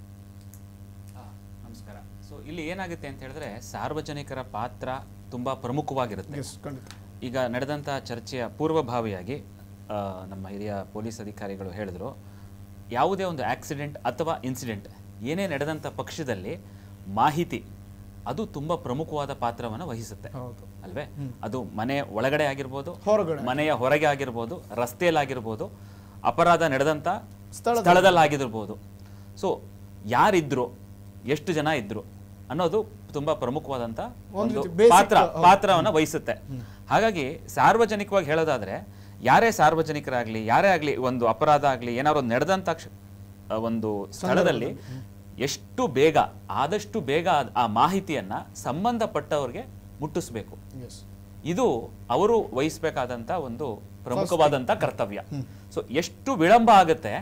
ಇಲ್ಲಿ ಏನಾಗುತ್ತೆ ಅಂತ ಹೇಳಿದ್ರೆ ಸಾರ್ವಜನಿಕರ ಪಾತ್ರ ತುಂಬ ಪ್ರಮುಖವಾಗಿರುತ್ತೆ ಈಗ ನಡೆದಂಥ ಚರ್ಚೆಯ ಪೂರ್ವಭಾವಿಯಾಗಿ ನಮ್ಮ ಹಿರಿಯ ಪೊಲೀಸ್ ಅಧಿಕಾರಿಗಳು ಹೇಳಿದ್ರು ಯಾವುದೇ ಒಂದು ಆಕ್ಸಿಡೆಂಟ್ ಅಥವಾ ಇನ್ಸಿಡೆಂಟ್ ಏನೇ ನಡೆದಂಥ ಪಕ್ಷದಲ್ಲಿ ಮಾಹಿತಿ ಅದು ತುಂಬ ಪ್ರಮುಖವಾದ ಪಾತ್ರವನ್ನು ವಹಿಸುತ್ತೆ ಅಲ್ವೇ ಅದು ಮನೆ ಒಳಗಡೆ ಆಗಿರ್ಬೋದು ಮನೆಯ ಹೊರಗೆ ಆಗಿರ್ಬೋದು ರಸ್ತೆಯಲ್ಲಾಗಿರ್ಬೋದು ಅಪರಾಧ ನಡೆದಂಥ ಸ್ಥಳದಲ್ಲಾಗಿರ್ಬೋದು ಸೊ ಯಾರಿದ್ರು ಎಷ್ಟು ಜನ ಇದ್ರು ಅನ್ನೋದು ತುಂಬಾ ಪ್ರಮುಖವಾದಂತ ಒಂದು ಪಾತ್ರ ಪಾತ್ರವನ್ನ ವಹಿಸುತ್ತೆ ಹಾಗಾಗಿ ಸಾರ್ವಜನಿಕವಾಗಿ ಹೇಳೋದಾದ್ರೆ ಯಾರೇ ಸಾರ್ವಜನಿಕರಾಗ್ಲಿ ಯಾರೇ ಆಗ್ಲಿ ಒಂದು ಅಪರಾಧ ಆಗ್ಲಿ ಏನಾದ್ರು ನಡೆದಂತ ಒಂದು ಸ್ಥಳದಲ್ಲಿ ಎಷ್ಟು ಬೇಗ ಆದಷ್ಟು ಬೇಗ ಆ ಮಾಹಿತಿಯನ್ನ ಸಂಬಂಧಪಟ್ಟವ್ರಿಗೆ ಮುಟ್ಟಿಸ್ಬೇಕು ಇದು ಅವರು ವಹಿಸಬೇಕಾದಂತ ಒಂದು ಪ್ರಮುಖವಾದಂತ ಕರ್ತವ್ಯ ಸೊ ಎಷ್ಟು ವಿಳಂಬ ಆಗುತ್ತೆ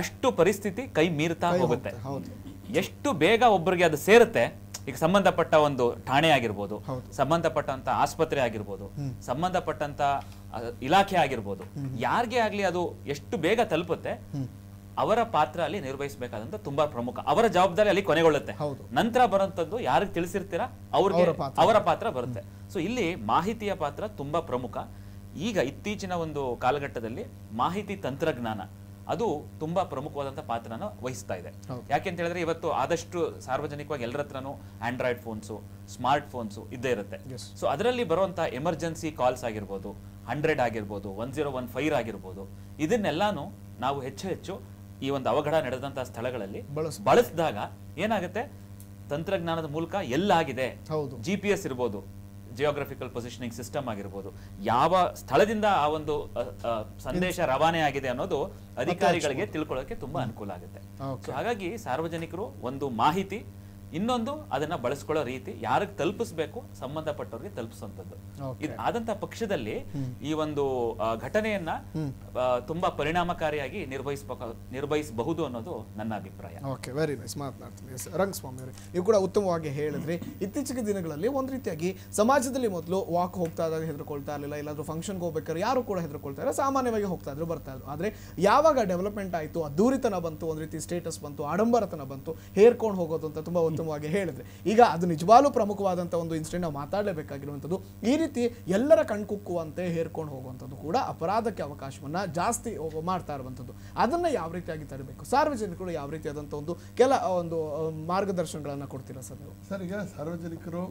ಅಷ್ಟು ಪರಿಸ್ಥಿತಿ ಕೈ ಮೀರ್ತಾ ಹೋಗುತ್ತೆ ಎಷ್ಟು ಬೇಗ ಒಬ್ಬರಿಗೆ ಅದು ಸೇರುತ್ತೆ ಈಗ ಸಂಬಂಧಪಟ್ಟ ಒಂದು ಠಾಣೆ ಆಗಿರ್ಬೋದು ಸಂಬಂಧಪಟ್ಟಂತ ಆಸ್ಪತ್ರೆ ಆಗಿರ್ಬೋದು ಸಂಬಂಧಪಟ್ಟಂತ ಇಲಾಖೆ ಆಗಿರ್ಬೋದು ಯಾರಿಗೆ ಆಗ್ಲಿ ಅದು ಎಷ್ಟು ಬೇಗ ತಲುಪುತ್ತೆ ಅವರ ಪಾತ್ರ ಅಲ್ಲಿ ನಿರ್ವಹಿಸಬೇಕಾದಂತ ತುಂಬಾ ಪ್ರಮುಖ ಅವರ ಜವಾಬ್ದಾರಿ ಅಲ್ಲಿ ಕೊನೆಗೊಳ್ಳುತ್ತೆ ನಂತರ ಬರುವಂತದ್ದು ಯಾರಿಗೆ ತಿಳಿಸಿರ್ತೀರಾ ಅವ್ರಿಗೆ ಅವರ ಪಾತ್ರ ಬರುತ್ತೆ ಸೊ ಇಲ್ಲಿ ಮಾಹಿತಿಯ ಪಾತ್ರ ತುಂಬಾ ಪ್ರಮುಖ ಈಗ ಇತ್ತೀಚಿನ ಒಂದು ಕಾಲಘಟ್ಟದಲ್ಲಿ ಮಾಹಿತಿ ತಂತ್ರಜ್ಞಾನ ಅದು ತುಂಬಾ ಪ್ರಮುಖವಾದಂಥ ಪಾತ್ರನ ವಹಿಸ್ತಾ ಇದೆ ಯಾಕೆ ಅಂತ ಹೇಳಿದ್ರೆ ಇವತ್ತು ಆದಷ್ಟು ಸಾರ್ವಜನಿಕವಾಗಿ ಎಲ್ಲರ ಆಂಡ್ರಾಯ್ಡ್ ಫೋನ್ಸು ಸ್ಮಾರ್ಟ್ ಫೋನ್ಸು ಇದ್ದೇ ಇರುತ್ತೆ ಸೊ ಅದರಲ್ಲಿ ಬರುವಂತಹ ಎಮರ್ಜೆನ್ಸಿ ಕಾಲ್ಸ್ ಆಗಿರ್ಬೋದು ಹಂಡ್ರೆಡ್ ಆಗಿರ್ಬೋದು ಒನ್ ಜೀರೋ ಒನ್ ಫೈರ್ ಆಗಿರ್ಬೋದು ಇದನ್ನೆಲ್ಲಾನು ನಾವು ಹೆಚ್ಚು ಹೆಚ್ಚು ಈ ಒಂದು ಅವಘಡ ನಡೆದಂತಹ ಸ್ಥಳಗಳಲ್ಲಿ ಬಳಸಿದಾಗ ಏನಾಗುತ್ತೆ ತಂತ್ರಜ್ಞಾನದ ಮೂಲಕ ಎಲ್ಲಾಗಿದೆ ಜಿ ಪಿ ಎಸ್ ಇರ್ಬೋದು ಜಿಯೋಗ್ರಫಿಕಲ್ ಪೊಸಿಷನಿಂಗ್ ಸಿಸ್ಟಮ್ ಆಗಿರ್ಬೋದು ಯಾವ ಸ್ಥಳದಿಂದ ಆ ಒಂದು ಸಂದೇಶ ರವಾನೆ ಆಗಿದೆ ಅನ್ನೋದು ಅಧಿಕಾರಿಗಳಿಗೆ ತಿಳ್ಕೊಳ್ಳೋಕೆ ತುಂಬಾ ಅನುಕೂಲ ಆಗುತ್ತೆ ಹಾಗಾಗಿ ಸಾರ್ವಜನಿಕರು ಒಂದು ಮಾಹಿತಿ ಇನ್ನೊಂದು ಅದನ್ನ ಬಳಸ್ಕೊಳ್ಳೋ ರೀತಿ ಯಾರಿಗೆ ತಲುಪಿಸ್ಬೇಕು ಸಂಬಂಧಪಟ್ಟವ್ರಿಗೆ ತಲುಪಿಸುವಂತದ್ದು ಆದಂತ ಪಕ್ಷದಲ್ಲಿ ಈ ಒಂದು ಘಟನೆಯನ್ನ ತುಂಬಾ ಪರಿಣಾಮಕಾರಿಯಾಗಿ ನಿರ್ವಹಿಸಬೇಕು ನಿರ್ವಹಿಸಬಹುದು ಅನ್ನೋದು ನನ್ನ ಅಭಿಪ್ರಾಯ ಓಕೆ ವೆರಿ ನೈಸ್ ಮಾತನಾಡ್ತೀನಿ ರಂಗಸ್ವಾಮಿ ಅವರೇ ನೀವು ಕೂಡ ಉತ್ತಮವಾಗಿ ಹೇಳಿದ್ರಿ ಇತ್ತೀಚಿನ ದಿನಗಳಲ್ಲಿ ಒಂದ್ ರೀತಿಯಾಗಿ ಸಮಾಜದಲ್ಲಿ ಮೊದಲು ವಾಕ್ ಹೋಗ್ತಾ ಇದ್ದಾಗ ಹೆದರ್ಕೊಳ್ತಾ ಇರಲಿಲ್ಲ ಇಲ್ಲಾದ್ರೂ ಫಂಕ್ಷನ್ಗೆ ಹೋಗ್ಬೇಕಾದ್ರೆ ಯಾರು ಕೂಡ ಹೆದರ್ಕೊಳ್ತಾ ಇಲ್ಲ ಸಾಮಾನ್ಯವಾಗಿ ಹೋಗ್ತಾ ಇದ್ರು ಬರ್ತಾ ಇದ್ರು ಆದ್ರೆ ಯಾವಾಗ ಡೆವಲಪ್ಮೆಂಟ್ ಆಯಿತು ಅದ್ದೂರಿತನ ಬಂತು ಒಂದ್ ರೀತಿ ಸ್ಟೇಟಸ್ ಬಂತು ಆಡಂಬರತನ ಬಂತು ಹೇರ್ಕೊಂಡು ಹೋಗೋದು ಅಂತ ತುಂಬಾ ಒಂದು ಉತ್ತಮವಾಗಿ ಹೇಳಿದ್ರೆ ಈಗ ಅದು ನಿಜವಾಗ್ಲೂ ಪ್ರಮುಖವಾದಂಥ ಒಂದು ಇನ್ಸಿಡೆಂಟ್ ನಾವು ಮಾತಾಡಲೇಬೇಕಾಗಿರುವಂಥದ್ದು ಈ ರೀತಿ ಎಲ್ಲರ ಕಣ್ಕುಕ್ಕುವಂತೆ ಹೇರ್ಕೊಂಡು ಹೋಗುವಂಥದ್ದು ಕೂಡ ಅಪರಾಧಕ್ಕೆ ಅವಕಾಶವನ್ನ ಜಾಸ್ತಿ ಮಾಡ್ತಾ ಇರುವಂಥದ್ದು ಅದನ್ನ ಯಾವ ರೀತಿಯಾಗಿ ತರಬೇಕು ಸಾರ್ವಜನಿಕರು ಯಾವ ರೀತಿಯಾದಂಥ ಒಂದು ಕೆಲ ಒಂದು ಮಾರ್ಗದರ್ಶನಗಳನ್ನ ಕೊಡ್ತೀರಾ ಸರ್ ನೀವು ಸರ್ ಈಗ ಸಾರ್ವಜನಿಕರು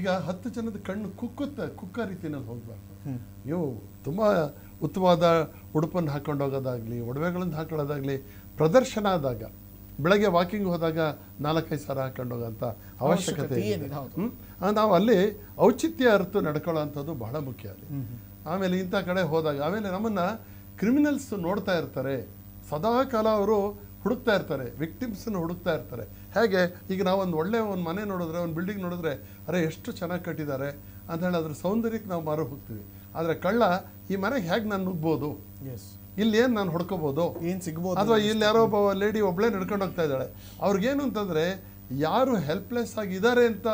ಈಗ ಹತ್ತು ಜನದ ಕಣ್ಣು ಕುಕ್ಕುತ್ತ ಕುಕ್ಕ ರೀತಿಯಲ್ಲಿ ಹೋಗ್ಬಾರ್ದು ನೀವು ತುಂಬ ಉತ್ತಮವಾದ ಉಡುಪನ್ನು ಹಾಕೊಂಡು ಹೋಗೋದಾಗ್ಲಿ ಒಡವೆಗಳನ್ನು ಹಾಕೊಳ್ಳೋದಾಗಲಿ ಪ್ರದರ್ಶನ ಆದಾಗ ಬೆಳಗ್ಗೆ ವಾಕಿಂಗ್ ಹೋದಾಗ ನಾಲ್ಕೈದು ಸಾವಿರ ಹಾಕೊಂಡು ಹೋಗೋಂಥ ಅವಶ್ಯಕತೆ ನಾವು ಅಲ್ಲಿ ಔಚಿತ್ಯ ಅರ್ಥ ನಡ್ಕೊಳ್ಳೋ ಬಹಳ ಮುಖ್ಯ ಅಲ್ಲಿ ಆಮೇಲೆ ಇಂಥ ಕಡೆ ಹೋದಾಗ ಆಮೇಲೆ ನಮ್ಮನ್ನು ಕ್ರಿಮಿನಲ್ಸ್ ನೋಡ್ತಾ ಇರ್ತಾರೆ ಸದಾ ಕಾಲ ಅವರು ಹುಡುಕ್ತಾ ಇರ್ತಾರೆ ವಿಕ್ಟಿಮ್ಸನ್ನು ಹುಡುಕ್ತಾ ಇರ್ತಾರೆ ಹೇಗೆ ಈಗ ನಾವೊಂದು ಒಳ್ಳೆ ಒಂದು ಮನೆ ನೋಡಿದ್ರೆ ಒಂದು ಬಿಲ್ಡಿಂಗ್ ನೋಡಿದ್ರೆ ಅರೆ ಎಷ್ಟು ಚೆನ್ನಾಗಿ ಕಟ್ಟಿದ್ದಾರೆ ಅಂತ ಹೇಳಿ ಅದ್ರ ಸೌಂದರ್ಯಕ್ಕೆ ನಾವು ಮಾರು ಹೋಗ್ತೀವಿ ಆದರೆ ಕಳ್ಳ ಈ ಮನೆಗೆ ಹೇಗೆ ನಾನು ನುಗ್ಬೋದು ಎಸ್ ಇಲ್ಲಿ ಏನು ನಾನು ಹೊಡ್ಕೋಬೋದು ಏನು ಸಿಗ್ಬೋದು ಅಥವಾ ಇಲ್ಲಿ ಯಾರೋ ಒಬ್ಬ ಲೇಡಿ ಒಬ್ಬಳೇ ನಡ್ಕೊಂಡು ಹೋಗ್ತಾ ಇದ್ದಾಳೆ ಅವ್ರಿಗೇನು ಅಂತಂದ್ರೆ ಯಾರು ಹೆಲ್ಪ್ಲೆಸ್ ಆಗಿದ್ದಾರೆ ಅಂತ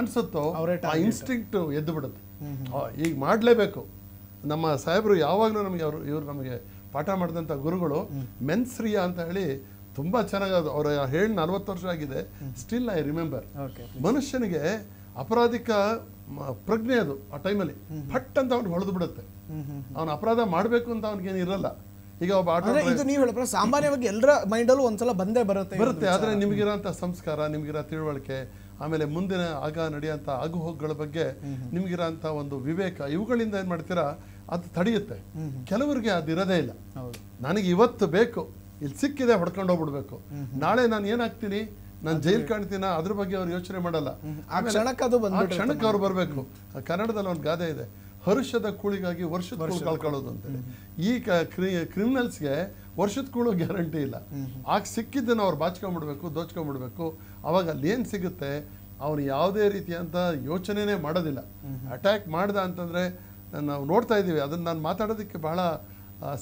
ಅನ್ಸುತ್ತೋ ಆ ಇನ್ಸ್ಟಿಂಕ್ಟ್ ಎದ್ದು ಬಿಡುತ್ತೆ ಈಗ ಮಾಡಲೇಬೇಕು ನಮ್ಮ ಸಾಹೇಬರು ಯಾವಾಗಲೂ ನಮಗೆ ಅವರು ಇವರು ನಮಗೆ ಪಾಠ ಮಾಡಿದಂಥ ಗುರುಗಳು ಮೆನ್ಸ್ರಿಯಾ ಅಂತ ಹೇಳಿ ತುಂಬ ಚೆನ್ನಾಗಿ ಅವರ ಹೇಳಿ ನಲ್ವತ್ತು ವರ್ಷ ಆಗಿದೆ ಸ್ಟಿಲ್ ಐ ರಿಮೆಂಬರ್ ಮನುಷ್ಯನಿಗೆ ಅಪರಾಧಿಕ ಪ್ರಜ್ಞೆ ಅದು ಆ ಟೈಮಲ್ಲಿ ಫಟ್ ಅಂತ ಅವ್ನು ಹೊಡೆದು ಬಿಡುತ್ತೆ ಅವನ ಅಪರಾಧ ಮಾಡಬೇಕು ಅಂತ ಏನು ಇರಲ್ಲ ಈಗ ಒಬ್ಬ ಆಟೋ ಇದು ನೀವು ಹೇಳ ಸಾಮಾನ್ಯವಾಗಿ ಎಲ್ಲರ ಮೈಂಡಲ್ಲೂ ಒಂದ್ಸಲ ಬಂದೇ ಬರುತ್ತೆ ಬರುತ್ತೆ ಆದರೆ ನಿಮಗಿರೋಂಥ ಸಂಸ್ಕಾರ ನಿಮಗಿರೋ ತಿಳುವಳಿಕೆ ಆಮೇಲೆ ಮುಂದಿನ ಆಗ ನಡೆಯುವಂಥ ಆಗು ಹೋಗುಗಳ ಬಗ್ಗೆ ನಿಮಗಿರೋಂಥ ಒಂದು ವಿವೇಕ ಇವುಗಳಿಂದ ಏನು ಮಾಡ್ತೀರಾ ಅದು ತಡೆಯುತ್ತೆ ಕೆಲವರಿಗೆ ಅದು ಇರೋದೇ ಇಲ್ಲ ನನಗೆ ಇವತ್ತು ಬೇಕು ಇಲ್ಲಿ ಸಿಕ್ಕಿದೆ ಹೊಡ್ಕೊಂಡು ಹೋಗ್ಬಿಡ್ಬೇಕು ನಾಳೆ ನಾನು ಏನಾಗ್ತೀನಿ ನಾನು ಜೈಲ್ ಕಾಣ್ತೀನ ಅದ್ರ ಬಗ್ಗೆ ಅವ್ರು ಯೋಚನೆ ಮಾಡಲ್ಲ ಆ ಕ್ಷಣಕ್ಕೆ ಅದು ಕ್ಷಣಕ್ಕೆ ಅವ್ರು ಬರಬೇಕು ಕನ್ನಡದಲ್ಲಿ ಒಂದು ಗಾದೆ ಇದೆ ಹರ್ಷದ ಕೂಳಿಗಾಗಿ ವರ್ಷದ ಕೂಳು ಕಳ್ಕೊಳ್ಳೋದು ಅಂತೇಳಿ ಈ ಕ್ರಿಮಿನಲ್ಸ್ಗೆ ವರ್ಷದ ಕೂಳು ಗ್ಯಾರಂಟಿ ಇಲ್ಲ ಆಗ ಸಿಕ್ಕಿದ್ದನ್ನು ಅವ್ರು ಬಾಚ್ಕೊಂಡ್ಬಿಡ್ಬೇಕು ದೋಚ್ಕೊಂಡ್ಬಿಡ್ಬೇಕು ಅವಾಗ ಅಲ್ಲಿ ಏನು ಸಿಗುತ್ತೆ ಅವನು ಯಾವುದೇ ರೀತಿಯಂತ ಯೋಚನೆನೇ ಮಾಡೋದಿಲ್ಲ ಅಟ್ಯಾಕ್ ಮಾಡ್ದ ಅಂತಂದರೆ ನಾವು ನೋಡ್ತಾ ಇದ್ದೀವಿ ಅದನ್ನು ನಾನು ಮಾತಾಡೋದಕ್ಕೆ ಬಹಳ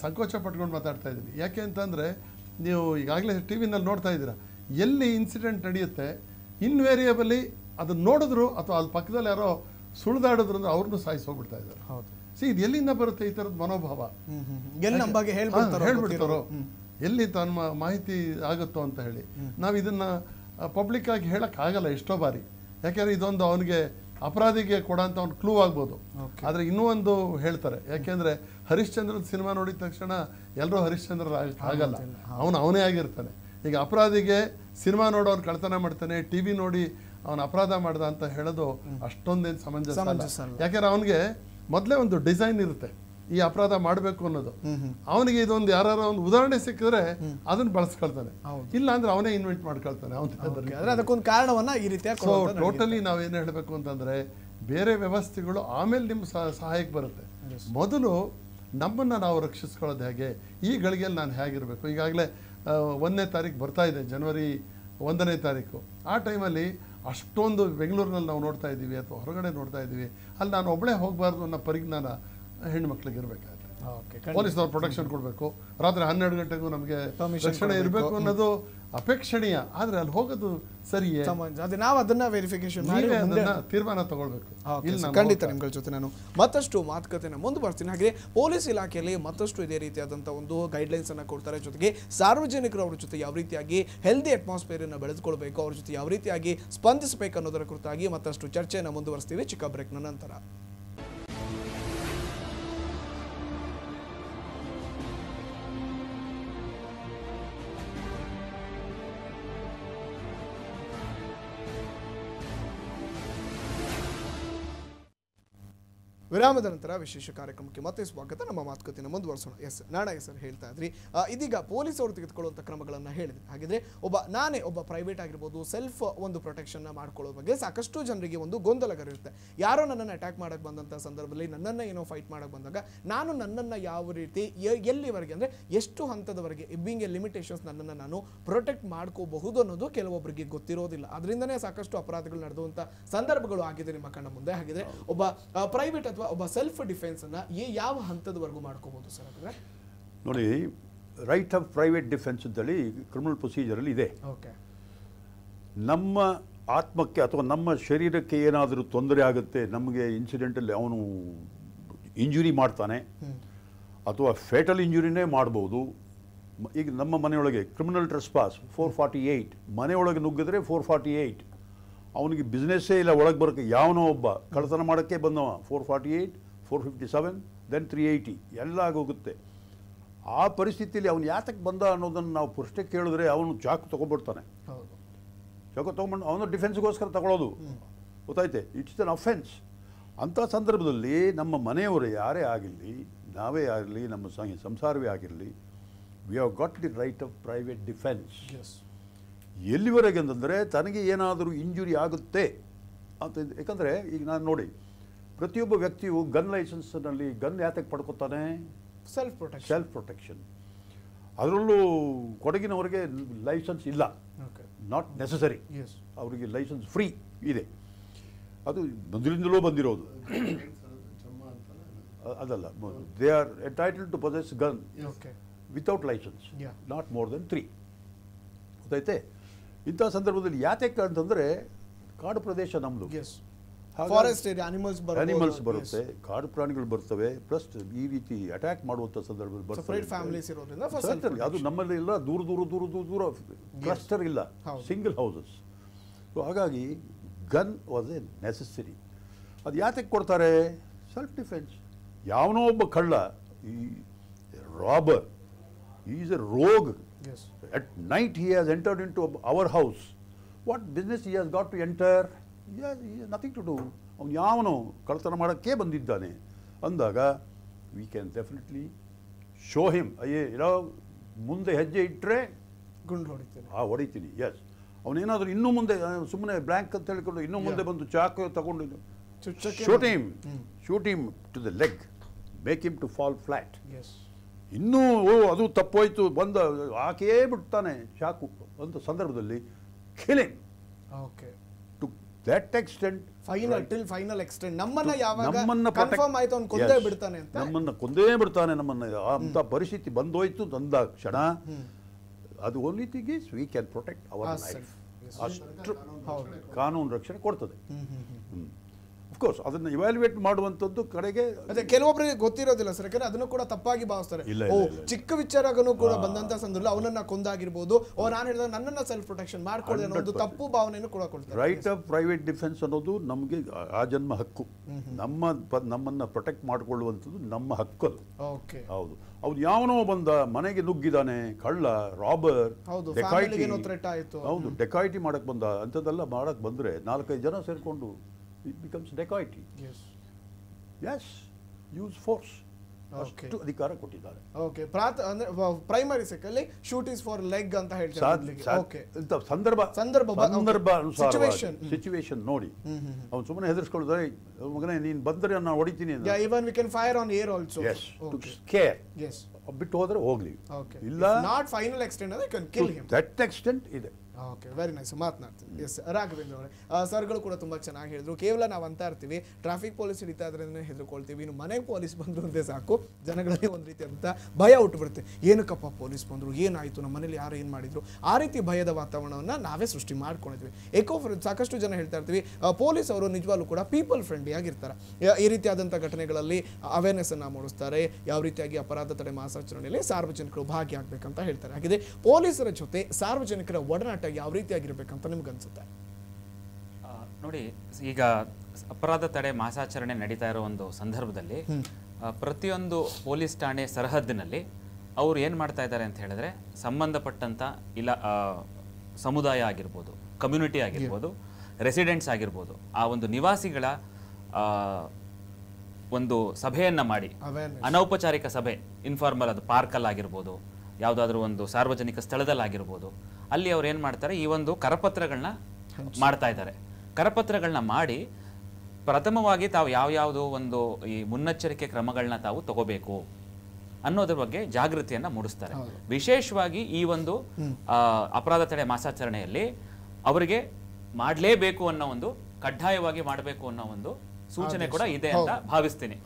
ಸಂಕೋಚ ಪಟ್ಕೊಂಡು ಮಾತಾಡ್ತಾ ಇದ್ದೀನಿ ಯಾಕೆ ಅಂತಂದರೆ ನೀವು ಈಗಾಗಲೇ ಟಿ ವಿನಲ್ಲಿ ನೋಡ್ತಾ ಇದ್ದೀರಾ ಎಲ್ಲಿ ಇನ್ಸಿಡೆಂಟ್ ನಡೆಯುತ್ತೆ ಇನ್ವೇರಿಯಬಲಿ ಅದನ್ನು ನೋಡಿದ್ರು ಅಥವಾ ಅಲ್ಲಿ ಪಕ್ಕದಲ್ಲಿ ಯಾರೋ ಸುಳಿದಾಡೋದ್ರಿಂದ ಅವ್ರನ್ನೂ ಸಾಯಿಸಿ ಹೋಗ್ಬಿಡ್ತಾ ಇದ್ದಾರೆ ಸಿ ಇದು ಎಲ್ಲಿಂದ ಬರುತ್ತೆ ಈ ಥರದ ಮನೋಭಾವ ಎಲ್ಲಿ ನಮ್ಮ ಬಗ್ಗೆ ಹೇಳ್ಬಿಡ್ತಾರೋ ಎಲ್ಲಿ ತನ್ನ ಮಾಹಿತಿ ಆಗುತ್ತೋ ಅಂತ ಹೇಳಿ ನಾವು ಇದನ್ನ ಪಬ್ಲಿಕ್ ಆಗಿ ಆಗಲ್ಲ ಎಷ್ಟೋ ಬಾರಿ ಯಾಕೆಂದ್ರೆ ಇದೊಂದು ಅವನಿಗೆ ಅಪರಾಧಿಗೆ ಕೊಡೋಂಥ ಒಂದು ಕ್ಲೂ ಆಗ್ಬೋದು ಆದರೆ ಇನ್ನೂ ಒಂದು ಹೇಳ್ತಾರೆ ಯಾಕೆಂದ್ರೆ ಹರಿಶ್ಚಂದ್ರನ ಸಿನಿಮಾ ನೋಡಿದ ತಕ್ಷಣ ಎಲ್ಲರೂ ಹರಿಶ್ಚಂದ್ರ ಆಗಲ್ಲ ಅವನು ಅವನೇ ಆಗಿರ್ತಾನೆ ಈಗ ಅಪರಾಧಿಗೆ ಸಿನಿಮಾ ನೋಡೋನು ಕಳ್ತನ ಮಾಡ್ತಾನೆ ಟಿ ವಿ ನೋಡಿ ಅವನು ಅಪರಾಧ ಮಾಡ್ದ ಅಂತ ಹೇಳೋದು ಅಷ್ಟೊಂದೇನು ಸಮಂಜಸ ಯಾಕಂದ್ರೆ ಅವನಿಗೆ ಮೊದಲೇ ಒಂದು ಡಿಸೈನ್ ಇರುತ್ತೆ ಈ ಅಪರಾಧ ಮಾಡಬೇಕು ಅನ್ನೋದು ಅವನಿಗೆ ಇದೊಂದು ಯಾರ ಒಂದು ಉದಾಹರಣೆ ಸಿಕ್ಕಿದ್ರೆ ಅದನ್ನ ಬಳಸ್ಕೊಳ್ತಾನೆ ಇಲ್ಲ ಅಂದ್ರೆ ಅವನೇ ಇನ್ವೆಂಟ್ ಮಾಡ್ಕೊಳ್ತಾನೆ ಅದಕ್ಕೊಂದು ಕಾರಣವನ್ನ ಈ ರೀತಿಯಾಗಿ ಟೋಟಲಿ ಟೋಟಲಿ ನಾವೇನು ಹೇಳಬೇಕು ಅಂತಂದ್ರೆ ಬೇರೆ ವ್ಯವಸ್ಥೆಗಳು ಆಮೇಲೆ ನಿಮ್ಮ ಸಹಾಯಕ್ಕೆ ಬರುತ್ತೆ ಮೊದಲು ನಮ್ಮನ್ನ ನಾವು ರಕ್ಷಿಸ್ಕೊಳ್ಳೋದು ಹೇಗೆ ಈ ಗಳಿಗೆಯಲ್ಲಿ ನಾನು ಹೇಗಿರಬೇಕು ಈಗಾಗಲೇ ಒಂದನೇ ತಾರೀಕು ಬರ್ತಾ ಇದೆ ಜನವರಿ ಒಂದನೇ ತಾರೀಕು ಆ ಟೈಮಲ್ಲಿ ಅಷ್ಟೊಂದು ಬೆಂಗಳೂರಿನಲ್ಲಿ ನಾವು ನೋಡ್ತಾ ಇದ್ದೀವಿ ಅಥವಾ ಹೊರಗಡೆ ನೋಡ್ತಾ ಇದ್ದೀವಿ ಅಲ್ಲಿ ನಾನು ಒಬ್ಬಳೇ ಹೋಗಬಾರ್ದು ಅನ್ನೋ ಪರಿಜ್ಞಾನ ಹೆಣ್ಮಕ್ಳಿಗೆ ಇರಬೇಕಾಗುತ್ತೆ ಪೊಲೀಸ್ನವ್ರು ಪ್ರೊಟೆಕ್ಷನ್ ಕೊಡಬೇಕು ರಾತ್ರಿ ಹನ್ನೆರಡು ಗಂಟೆಗೂ ನಮಗೆ ರಕ್ಷಣೆ ಇರಬೇಕು ಅನ್ನೋದು ಅಪೇಕ್ಷಣೀಯ ಆದ್ರೆ ಅಲ್ಲಿ ಹೋಗೋದು ಸರಿಯೇ ಅದು ನಾವು ಅದನ್ನ ವೆರಿಫಿಕೇಶನ್ ಮಾಡಿ ತೀರ್ಮಾನ ತಗೊಳ್ಬೇಕು ಖಂಡಿತ ನಿಮ್ಗಳ ಜೊತೆ ನಾನು ಮತ್ತಷ್ಟು ಮಾತುಕತೆನ ಬರ್ತೀನಿ ಹಾಗೆ ಪೊಲೀಸ್ ಇಲಾಖೆಯಲ್ಲಿ ಮತ್ತಷ್ಟು ಇದೇ ರೀತಿಯಾದಂತಹ ಒಂದು ಗೈಡ್ಲೈನ್ಸ್ ಅನ್ನ ಕೊಡ್ತಾರೆ ಜೊತೆಗೆ ಸಾರ್ವಜನಿಕರು ಅವ್ರ ಜೊತೆ ಯಾವ ರೀತಿಯಾಗಿ ಹೆಲ್ದಿ ಅಟ್ಮಾಸ್ಫಿಯರ್ ಅನ್ನ ಬೆಳೆದುಕೊಳ್ಬೇಕು ಅವ್ರ ಜೊತೆ ಯಾವ ರೀತಿಯಾಗಿ ಸ್ಪಂದಿಸಬೇಕು ಅನ್ನೋದರ ಕುರಿತಾಗಿ ಮತ್ತಷ್ಟು ಚರ್ಚೆಯನ್ನು ಮುಂದುವರಿಸ್ತೀವಿ ಚಿಕ್ಕ ಬ್ರೇಕ್ನ ನಂತರ ವಿರಾಮದ ನಂತರ ವಿಶೇಷ ಕಾರ್ಯಕ್ರಮಕ್ಕೆ ಮತ್ತೆ ಸ್ವಾಗತ ನಮ್ಮ ಮಾತುಕತೆಯನ್ನು ಮುಂದುವರೆಸೋಣ ಎಸ್ ನಾಡಾಯ ಸರ್ ಹೇಳ್ತಾ ಇದ್ರಿ ಇದೀಗ ಪೊಲೀಸ್ ಅವರು ತೆಗೆದುಕೊಳ್ಳುವಂಥ ಕ್ರಮಗಳನ್ನು ಹಾಗಿದ್ರೆ ಒಬ್ಬ ನಾನೇ ಒಬ್ಬ ಪ್ರೈವೇಟ್ ಆಗಿರ್ಬೋದು ಸೆಲ್ಫ್ ಒಂದು ಪ್ರೊಟೆಕ್ಷನ್ನ ಮಾಡ್ಕೊಳ್ಳೋ ಬಗ್ಗೆ ಸಾಕಷ್ಟು ಜನರಿಗೆ ಒಂದು ಗೊಂದಲಗಳಿರುತ್ತೆ ಯಾರೋ ನನ್ನನ್ನು ಅಟ್ಯಾಕ್ ಮಾಡಕ್ಕೆ ಬಂದಂಥ ಸಂದರ್ಭದಲ್ಲಿ ನನ್ನನ್ನು ಏನೋ ಫೈಟ್ ಮಾಡಕ್ಕೆ ಬಂದಾಗ ನಾನು ನನ್ನನ್ನು ಯಾವ ರೀತಿ ಎಲ್ಲಿವರೆಗೆ ಅಂದರೆ ಎಷ್ಟು ಹಂತದವರೆಗೆ ಇಬ್ಬಿಂಗ್ ಎ ಲಿಮಿಟೇಷನ್ಸ್ ನನ್ನನ್ನು ನಾನು ಪ್ರೊಟೆಕ್ಟ್ ಮಾಡ್ಕೋಬಹುದು ಅನ್ನೋದು ಕೆಲವೊಬ್ಬರಿಗೆ ಗೊತ್ತಿರೋದಿಲ್ಲ ಅದರಿಂದನೇ ಸಾಕಷ್ಟು ಅಪರಾಧಗಳು ನಡೆದಂಥ ಸಂದರ್ಭಗಳು ಆಗಿದೆ ನಿಮ್ಮ ಕಣ್ಣ ಮುಂದೆ ಹಾಗಿದ್ರೆ ಒಬ್ಬ ಪ್ರೈವೇಟ್ ಅಥವಾ ಒಬ್ಬ ಸೆಲ್ಫ್ ಡಿಫೆನ್ಸನ್ನು ಯಾವ ಹಂತದವರೆಗೂ ಮಾಡ್ಕೋಬೋದು ಸರ್ ಅಂದರೆ ನೋಡಿ ರೈಟ್ ಆಫ್ ಪ್ರೈವೇಟ್ ಡಿಫೆನ್ಸ್ ಅಂತೇಳಿ ಕ್ರಿಮಿನಲ್ ಪ್ರೊಸೀಜರಲ್ಲಿ ಇದೆ ಓಕೆ ನಮ್ಮ ಆತ್ಮಕ್ಕೆ ಅಥವಾ ನಮ್ಮ ಶರೀರಕ್ಕೆ ಏನಾದರೂ ತೊಂದರೆ ಆಗುತ್ತೆ ನಮಗೆ ಇನ್ಸಿಡೆಂಟಲ್ಲಿ ಅವನು ಇಂಜುರಿ ಮಾಡ್ತಾನೆ ಅಥವಾ ಫೇಟಲ್ ಇಂಜುರಿನೇ ಮಾಡ್ಬೋದು ಈಗ ನಮ್ಮ ಮನೆಯೊಳಗೆ criminal trespass four forty eight ಮನೆಯೊಳಗೆ ನುಗ್ಗಿದ್ರೆ ಫೋರ್ ಫಾರ್ಟಿ ಏಯ್ಟ್ ಅವನಿಗೆ ಬಿಸ್ನೆಸ್ಸೇ ಇಲ್ಲ ಒಳಗೆ ಬರೋಕ್ಕೆ ಯಾವನೋ ಒಬ್ಬ ಕಳತನ ಮಾಡೋಕ್ಕೆ ಬಂದವ four forty eight four fifty seven then three eighty ಎಲ್ಲ ಆಗೋಗುತ್ತೆ ಆ ಪರಿಸ್ಥಿತಿಯಲ್ಲಿ ಅವನು ಯಾತಕ್ಕೆ ಬಂದ ಅನ್ನೋದನ್ನು ನಾವು ಪ್ರಶ್ನೆ ಕೇಳಿದ್ರೆ ಅವನು ಚಾಕು ತೊಗೊಬಿಡ್ತಾನೆ ಚಾಕು ತೊಗೊಂಡು ಅವನು ಡಿಫೆನ್ಸ್ಗೋಸ್ಕರ ತಗೊಳ್ಳೋದು ಗೊತ್ತಾಯ್ತೆ ಇಟ್ಸ್ ಅನ್ ಅಫೆನ್ಸ್ ಅಂಥ ಸಂದರ್ಭದಲ್ಲಿ ನಮ್ಮ ಮನೆಯವರು ಯಾರೇ ಆಗಿರಲಿ ನಾವೇ ಆಗಿರಲಿ ನಮ್ಮ ಸಂಸಾರವೇ ಆಗಿರಲಿ we have got the right of private defence ಎಲ್ಲಿವರೆಗೆ ಅಂತಂದರೆ ತನಗೆ ಏನಾದರೂ ಇಂಜುರಿ ಆಗುತ್ತೆ ಅಂತ ಯಾಕಂದರೆ ಈಗ ನಾನು ನೋಡಿ ಪ್ರತಿಯೊಬ್ಬ ವ್ಯಕ್ತಿಯು ಗನ್ ಲೈಸೆನ್ಸ್ನಲ್ಲಿ ಗನ್ ಯಾತಕ್ಕೆ ಪಡ್ಕೊತಾನೆ ಸೆಲ್ಫ್ ಪ್ರೊಟೆಕ್ಷನ್ ಸೆಲ್ಫ್ ಪ್ರೊಟೆಕ್ಷನ್ ಅದರಲ್ಲೂ ಕೊಡಗಿನವರಿಗೆ ಲೈಸೆನ್ಸ್ ಇಲ್ಲ ನಾಟ್ ನೆಸಸರಿ ಅವರಿಗೆ ಲೈಸೆನ್ಸ್ ಫ್ರೀ ಇದೆ ಅದು ಮೊದಲಿಂದಲೂ ಬಂದಿರೋದು ಅದಲ್ಲ they are entitled to possess gun without licence not more than three ಗೊತ್ತೈತೆ ಇಂಥ ಸಂದರ್ಭದಲ್ಲಿ ಯಾತಕ್ಕೆ ಅಂತಂದ್ರೆ ಕಾಡು ಪ್ರದೇಶ ನಮ್ಮದು ಫಾರೆಸ್ಟ್ ಏರಿಯಾ ಅನಿಮಲ್ಸ್ ಅನಿಮಲ್ಸ್ ಬರುತ್ತೆ ಕಾಡು ಪ್ರಾಣಿಗಳು ಬರ್ತವೆ ಪ್ಲಸ್ ಈ ರೀತಿ ಅಟ್ಯಾಕ್ ಮಾಡುವಂಥ ಸಂದರ್ಭದಲ್ಲಿ ಬರ್ತವೆ ಅದು ನಮ್ಮಲ್ಲಿ ಎಲ್ಲ ದೂರ ದೂರ ದೂರ ದೂರ ದೂರ ಕ್ಲಸ್ಟರ್ ಇಲ್ಲ ಸಿಂಗಲ್ ಹೌಸಸ್ ಸೊ ಹಾಗಾಗಿ ಗನ್ ವಾಸ್ ಎ ನೆಸೆಸರಿ ಅದು ಯಾತಕ್ಕೆ ಕೊಡ್ತಾರೆ ಸೆಲ್ಫ್ ಡಿಫೆನ್ಸ್ ಯಾವನೋ ಒಬ್ಬ ಕಳ್ಳ ಈ robber is a rogue Yes. At night he has entered into our house. What business he has got to enter? He has, he has nothing to do. ಅವನು ಯಾವನು ಕಳ್ತನ ಮಾಡೋಕ್ಕೆ ಬಂದಿದ್ದಾನೆ ಅಂದಾಗ we can definitely show him ಅಯ್ಯೇ ಇರೋ ಮುಂದೆ ಹೆಜ್ಜೆ ಇಟ್ಟರೆ ಗುಂಡು ಹೊಡಿತೀನಿ ಆ ಹೊಡಿತೀನಿ ಎಸ್ ಅವನೇನಾದರೂ ಇನ್ನೂ ಮುಂದೆ ಸುಮ್ಮನೆ ಬ್ಲ್ಯಾಂಕ್ ಅಂತ ಹೇಳ್ಕೊಂಡು ಇನ್ನೂ ಮುಂದೆ ಬಂದು ಚಾಕು ತಗೊಂಡು shoot him shoot him to the leg make him to fall flat yes ಇನ್ನೂ ಓ ಅದು ತಪ್ಪೋಯ್ತು ಬಂದ ಹಾಕೇ ಬಿಡ್ತಾನೆ ಶಾಕು ಅಂತ ಸಂದರ್ಭದಲ್ಲಿ killing okay to that extent final till final extent ನಮ್ಮನ್ನ ಯಾವಾಗ ನಮ್ಮನ್ನ ಕನ್ಫರ್ಮ್ ಆಯ್ತು ಅವ್ನು ಕೊಂದೇ ಬಿಡ್ತಾನೆ ಅಂತ ನಮ್ಮನ್ನ ಕೊಂದೇ ಬಿಡ್ತಾನೆ ನಮ್ಮನ್ನ ಅಂತ ಪರಿಸ್ಥಿತಿ ಬಂದೋಯ್ತು ತಂದ ಕ್ಷಣ ಅದು only thing we can protect our life ಅಷ್ಟು ಕಾನೂನು ರಕ್ಷಣೆ ಕೊಡ್ತದೆ ಅಫ್ಕೋರ್ಸ್ ಅದನ್ನು ಇವ್ಯಾಲ್ಯೂಯೇಟ್ ಮಾಡುವಂಥದ್ದು ಕಡೆಗೆ ಅದೇ ಕೆಲವೊಬ್ಬರಿಗೆ ಗೊತ್ತಿರೋದಿಲ್ಲ ಸರ್ ಯಾಕಂದ್ರೆ ಅದನ್ನು ಕೂಡ ತಪ್ಪಾಗಿ ಭಾವಿಸ್ತಾರೆ ಓ ಚಿಕ್ಕ ವಿಚಾರಗನು ಕೂಡ ಬಂದಂತ ಸಂದರ್ಭದಲ್ಲಿ ಅವನನ್ನ ಕೊಂದಾಗಿರ್ಬೋದು ಓ ನಾನು ಹೇಳಿದ ನನ್ನನ್ನು ಸೆಲ್ಫ್ ಪ್ರೊಟೆಕ್ಷನ್ ಮಾಡ್ಕೊಳ್ಳಿ ಅನ್ನೋದು ತಪ್ಪು ಭಾವನೆಯನ್ನು ಕೂಡ ಕೊಡ್ತಾರೆ ರೈಟ್ ಆಫ್ ಪ್ರೈವೇಟ್ ಡಿಫೆನ್ಸ್ ಅನ್ನೋದು ನಮಗೆ ಆ ಜನ್ಮ ಹಕ್ಕು ನಮ್ಮ ನಮ್ಮನ್ನ ಪ್ರೊಟೆಕ್ಟ್ ಮಾಡಿಕೊಳ್ಳುವಂಥದ್ದು ನಮ್ಮ ಹಕ್ಕು ಓಕೆ ಹೌದು ಅವ್ನು ಯಾವನೋ ಬಂದ ಮನೆಗೆ ನುಗ್ಗಿದಾನೆ ಕಳ್ಳ ರಾಬರ್ ಡೆಕಾಯಿಟಿ ಹೌದು ಡೆಕಾಯಿಟಿ ಮಾಡಕ್ ಬಂದ ಅಂಥದ್ದೆಲ್ಲ ಮಾಡಕ್ ಬಂದ್ರೆ ನಾಲ್ಕೈದು ಜನ ಸೇರ್ಕೊಂಡು it becomes dacoity. Yes. Yes, use force. ಅಷ್ಟು ಅಧಿಕಾರ ಕೊಟ್ಟಿದ್ದಾರೆ ಓಕೆ ಪ್ರಾತ ಅಂದ್ರೆ ಪ್ರೈಮರಿ ಸೆಕ್ಕಲ್ಲಿ ಶೂಟ್ ಇಸ್ ಫಾರ್ ಲೆಗ್ ಅಂತ ಹೇಳ್ತಾರೆ ಸಂದರ್ಭ ಸಂದರ್ಭ ಸಂದರ್ಭ ಅನುಸಾರ ಸಿಚುವೇಶನ್ ನೋಡಿ ಅವ್ನು ಸುಮ್ಮನೆ ಹೆದರ್ಸ್ಕೊಳ್ತಾರೆ ಮಗನೇ ನೀನು ಬಂದರೆ ನಾನು ಹೊಡಿತೀನಿ even we can fire on air also as to care as ಬಿಟ್ಟು ಹೋದ್ರೆ ಹೋಗ್ಲಿ ಇಲ್ಲ ನಾಟ್ ಫೈನಲ್ ಎಕ್ಸ್ಟೆಂಟ್ ಅಂದ್ರೆ can kill him that extent ಇದೆ ಓಕೆ ವೆರಿ ನೈಸ್ ಮಾತನಾಡ್ತೀವಿ ಎಸ್ ರಾಘವೇಂದ್ರ ಅವರೇ ಸರ್ಗಳು ಕೂಡ ತುಂಬ ಚೆನ್ನಾಗಿ ಹೇಳಿದ್ರು ಕೇವಲ ನಾವು ಅಂತ ಇರ್ತೀವಿ ಟ್ರಾಫಿಕ್ ಪೊಲೀಸ್ ಹಿಡಿತಾ ಇದ್ರಿಂದ ಹೆದರ್ಕೊಳ್ತೀವಿ ಇನ್ನು ಮನೆಗೆ ಪೊಲೀಸ್ ಬಂದರು ಅಂದರೆ ಸಾಕು ಜನಗಳಲ್ಲಿ ಒಂದು ಅಂತ ಭಯ ಹುಟ್ಟುಬಿಡುತ್ತೆ ಏನಕ್ಕಪ್ಪ ಪೊಲೀಸ್ ಬಂದರು ಏನಾಯಿತು ನಮ್ಮ ಮನೇಲಿ ಯಾರು ಏನು ಮಾಡಿದ್ರು ಆ ರೀತಿ ಭಯದ ವಾತಾವರಣವನ್ನು ನಾವೇ ಸೃಷ್ಟಿ ಮಾಡ್ಕೊಂಡಿದ್ವಿ ಏಕೋ ಫ್ರೆಂಡ್ ಸಾಕಷ್ಟು ಜನ ಹೇಳ್ತಾ ಇರ್ತೀವಿ ಪೊಲೀಸ್ ಅವರು ನಿಜವಾಗ್ಲೂ ಕೂಡ ಪೀಪಲ್ ಫ್ರೆಂಡ್ಲಿ ಆಗಿರ್ತಾರೆ ಈ ರೀತಿಯಾದಂಥ ಘಟನೆಗಳಲ್ಲಿ ಅವೇರ್ನೆಸ್ಸನ್ನು ಮೂಡಿಸ್ತಾರೆ ಯಾವ ರೀತಿಯಾಗಿ ಅಪರಾಧ ತಡೆ ಮಾಸಾಚರಣೆಯಲ್ಲಿ ಸಾರ್ವಜನಿಕರು ಭಾಗಿಯಾಗಬೇಕಂತ ಹೇಳ್ತಾರೆ ಹಾಗಿದೆ ಪೊಲೀಸರ ಜೊತೆ ಸಾರ್ವಜನಿಕರ ಒಡನಾಟ ಯಾವ ಅಂತ ನಿಮ್ಗೆ ಅನ್ಸುತ್ತೆ ನೋಡಿ ಈಗ ಅಪರಾಧ ತಡೆ ಮಾಸಾಚರಣೆ ನಡೀತಾ ಇರೋ ಒಂದು ಸಂದರ್ಭದಲ್ಲಿ ಪ್ರತಿಯೊಂದು ಪೊಲೀಸ್ ಠಾಣೆ ಸರಹದ್ದಿನಲ್ಲಿ ಅವರು ಏನು ಮಾಡ್ತಾ ಇದ್ದಾರೆ ಅಂತ ಹೇಳಿದ್ರೆ ಸಂಬಂಧಪಟ್ಟಂಥ ಇಲ್ಲ ಸಮುದಾಯ ಆಗಿರ್ಬೋದು ಕಮ್ಯುನಿಟಿ ಆಗಿರ್ಬೋದು ರೆಸಿಡೆಂಟ್ಸ್ ಆಗಿರ್ಬೋದು ಆ ಒಂದು ನಿವಾಸಿಗಳ ಒಂದು ಸಭೆಯನ್ನು ಮಾಡಿ ಅನೌಪಚಾರಿಕ ಸಭೆ ಇನ್ಫಾರ್ಮಲ್ ಅದು ಪಾರ್ಕಲ್ಲಾಗಿರ್ಬೋದು ಯಾವುದಾದ್ರೂ ಒಂದು ಸಾರ್ವಜನಿಕ ಸ್ಥಳದಲ್ಲಾಗಿರ್ಬೋದು ಅಲ್ಲಿ ಅವ್ರು ಏನು ಮಾಡ್ತಾರೆ ಈ ಒಂದು ಕರಪತ್ರಗಳನ್ನ ಮಾಡ್ತಾ ಇದ್ದಾರೆ ಕರಪತ್ರಗಳನ್ನ ಮಾಡಿ ಪ್ರಥಮವಾಗಿ ತಾವು ಯಾವ್ಯಾವುದು ಒಂದು ಈ ಮುನ್ನೆಚ್ಚರಿಕೆ ಕ್ರಮಗಳನ್ನ ತಾವು ತಗೋಬೇಕು ಅನ್ನೋದ್ರ ಬಗ್ಗೆ ಜಾಗೃತಿಯನ್ನ ಮೂಡಿಸ್ತಾರೆ ವಿಶೇಷವಾಗಿ ಈ ಒಂದು ಅಪರಾಧ ತಡೆ ಮಾಸಾಚರಣೆಯಲ್ಲಿ ಅವರಿಗೆ ಮಾಡಲೇಬೇಕು ಅನ್ನೋ ಒಂದು ಕಡ್ಡಾಯವಾಗಿ ಮಾಡಬೇಕು ಅನ್ನೋ ಒಂದು ಸೂಚನೆ ಕೂಡ ಇದೆ ಅಂತ ಭಾವಿಸ್ತೀನಿ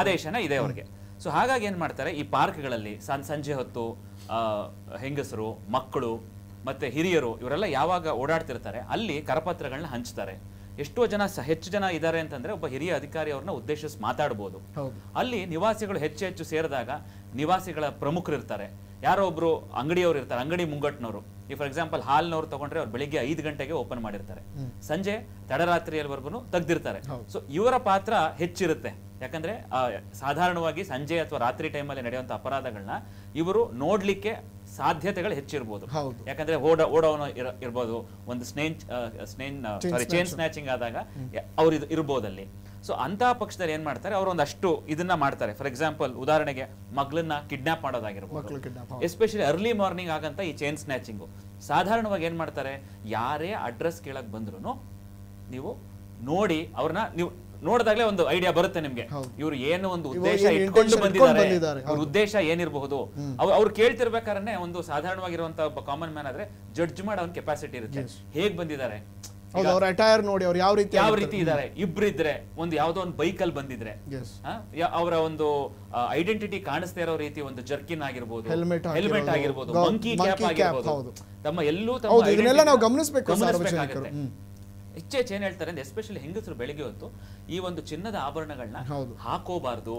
ಆದೇಶನ ಇದೆ ಅವರಿಗೆ ಸೊ ಹಾಗಾಗಿ ಏನ್ ಮಾಡ್ತಾರೆ ಈ ಪಾರ್ಕ್ಗಳಲ್ಲಿ ಸಂಜೆ ಹೊತ್ತು ಹೆಂಗಸರು ಮಕ್ಕಳು ಮತ್ತು ಹಿರಿಯರು ಇವರೆಲ್ಲ ಯಾವಾಗ ಓಡಾಡ್ತಿರ್ತಾರೆ ಅಲ್ಲಿ ಕರಪತ್ರಗಳನ್ನ ಹಂಚ್ತಾರೆ ಎಷ್ಟೋ ಜನ ಹೆಚ್ಚು ಜನ ಇದ್ದಾರೆ ಅಂತಂದ್ರೆ ಒಬ್ಬ ಹಿರಿಯ ಅಧಿಕಾರಿ ಅವ್ರನ್ನ ಉದ್ದೇಶಿಸಿ ಮಾತಾಡ್ಬೋದು ಅಲ್ಲಿ ನಿವಾಸಿಗಳು ಹೆಚ್ಚು ಹೆಚ್ಚು ಸೇರಿದಾಗ ನಿವಾಸಿಗಳ ಪ್ರಮುಖರು ಇರ್ತಾರೆ ಯಾರೋ ಒಬ್ರು ಅಂಗಡಿಯವರು ಇರ್ತಾರೆ ಅಂಗಡಿ ಮುಂಗಟ್ನವರು ಈ ಫಾರ್ ಎಕ್ಸಾಂಪಲ್ ಹಾಲ್ನವ್ರು ತಗೊಂಡ್ರೆ ಅವ್ರು ಬೆಳಿಗ್ಗೆ ಐದು ಗಂಟೆಗೆ ಓಪನ್ ಮಾಡಿರ್ತಾರೆ ಸಂಜೆ ತಡರಾತ್ರಿಯಲ್ಲಿವರೆಗೂ ತೆಗ್ದಿರ್ತಾರೆ ಸೊ ಇವರ ಪಾತ್ರ ಹೆಚ್ಚಿರುತ್ತೆ ಯಾಕಂದ್ರೆ ಸಾಧಾರಣವಾಗಿ ಸಂಜೆ ಅಥವಾ ರಾತ್ರಿ ಟೈಮ್ ಅಲ್ಲಿ ನಡೆಯುವಂತಹ ಅಪರಾಧಗಳನ್ನ ಇವರು ನೋಡ್ಲಿಕ್ಕೆ ಸಾಧ್ಯತೆಗಳು ಹೆಚ್ಚಿರ್ಬೋದು ಯಾಕಂದ್ರೆ ಓಡ ಓಡೋನು ಇರ್ಬೋದು ಒಂದು ಸ್ನೇನ್ ಸ್ನೇನ್ ಸಾರಿ ಚೇನ್ ಸ್ನ್ಯಾಚಿಂಗ್ ಆದಾಗ ಅವ್ರು ಇರ್ಬೋದಲ್ಲಿ ಸೊ ಅಂತಹ ಪಕ್ಷದಲ್ಲಿ ಏನ್ ಮಾಡ್ತಾರೆ ಅವರು ಒಂದಷ್ಟು ಇದನ್ನ ಮಾಡ್ತಾರೆ ಫಾರ್ ಎಕ್ಸಾಂಪಲ್ ಉದಾಹರಣೆಗೆ ಮಗಳನ್ನ ಕಿಡ್ನಾಪ್ ಮಾಡೋದಾಗಿರ್ಬೋದು ಎಸ್ಪೆಷಲಿ ಅರ್ಲಿ ಮಾರ್ನಿಂಗ್ ಆಗಂತ ಈ ಚೈನ್ ಸ್ನ್ಯಾಚಿಂಗು ಸಾಧಾರಣವಾಗಿ ಏನ್ ಮಾಡ್ತಾರೆ ಯಾರೇ ಅಡ್ರೆಸ್ ಕೇಳಕ್ ಬಂದ್ರು ನೀವು ನೋಡಿ ಅವ್ರನ್ನ ನೀವು ನೋಡಿದಾಗಲೇ ಒಂದು ಐಡಿಯಾ ಬರುತ್ತೆ ನಿಮ್ಗೆ ಇವ್ರು ಏನು ಒಂದು ಉದ್ದೇಶ ಇಟ್ಕೊಂಡು ಬಂದಿದ್ದಾರೆ ಅವ್ರ ಉದ್ದೇಶ ಏನಿರಬಹುದು ಅವ್ರು ಕೇಳ್ತಿರ್ಬೇಕಾದ್ರೆ ಒಂದು ಒಬ್ಬ ಕಾಮನ್ ಮ್ಯಾನ್ ಆದ್ರೆ ಜಡ್ಜ್ ಮಾಡೋ ಕೆಪಾಸಿಟಿ ಇರುತ್ತೆ ಹೇಗ್ ಬಂದಿದ್ದಾರೆ ಅವ್ರ ಅಟೈರ್ ನೋಡಿ ಅವ್ರು ಯಾವ ರೀತಿ ಯಾವ ರೀತಿ ಇದ್ದಾರೆ ಇಬ್ರಿದ್ರೆ ಒಂದು ಯಾವ್ದೋ ಒಂದು ಅಲ್ಲಿ ಬಂದಿದ್ರೆ ಅವರ ಒಂದು ಐಡೆಂಟಿಟಿ ಕಾಣಿಸ್ತಾ ಇರೋ ರೀತಿ ಒಂದು ಜರ್ಕಿನ್ ಆಗಿರ್ಬೋದು ಹೆಲ್ಮೆಟ್ ಹೆಲ್ಮೆಟ್ ಆಗಿರ್ಬೋದು ಮಂಕಿ ಕ್ಯಾಪ್ ಆಗಿರ್ಬೋದು ತಮ್ಮ ಎಲ್ಲೂ ತಮ್ಮ ನಾವು ಗಮನಿಸಬೇಕು ಹೆಚ್ಚೆಚ್ಚು ಏನ್ ಹೇಳ್ತಾರೆ ಅಂದ್ರೆ ಎಸ್ಪೆಷಲಿ ಹೆಂಗಸರು ಬೆಳಿಗ್ಗೆ ಹೊತ್ತು ಈ ಒಂದು ಚಿನ್ನದ ಆಭರಣಗಳನ್ನ ಹಾಕೋಬಾರ್ದು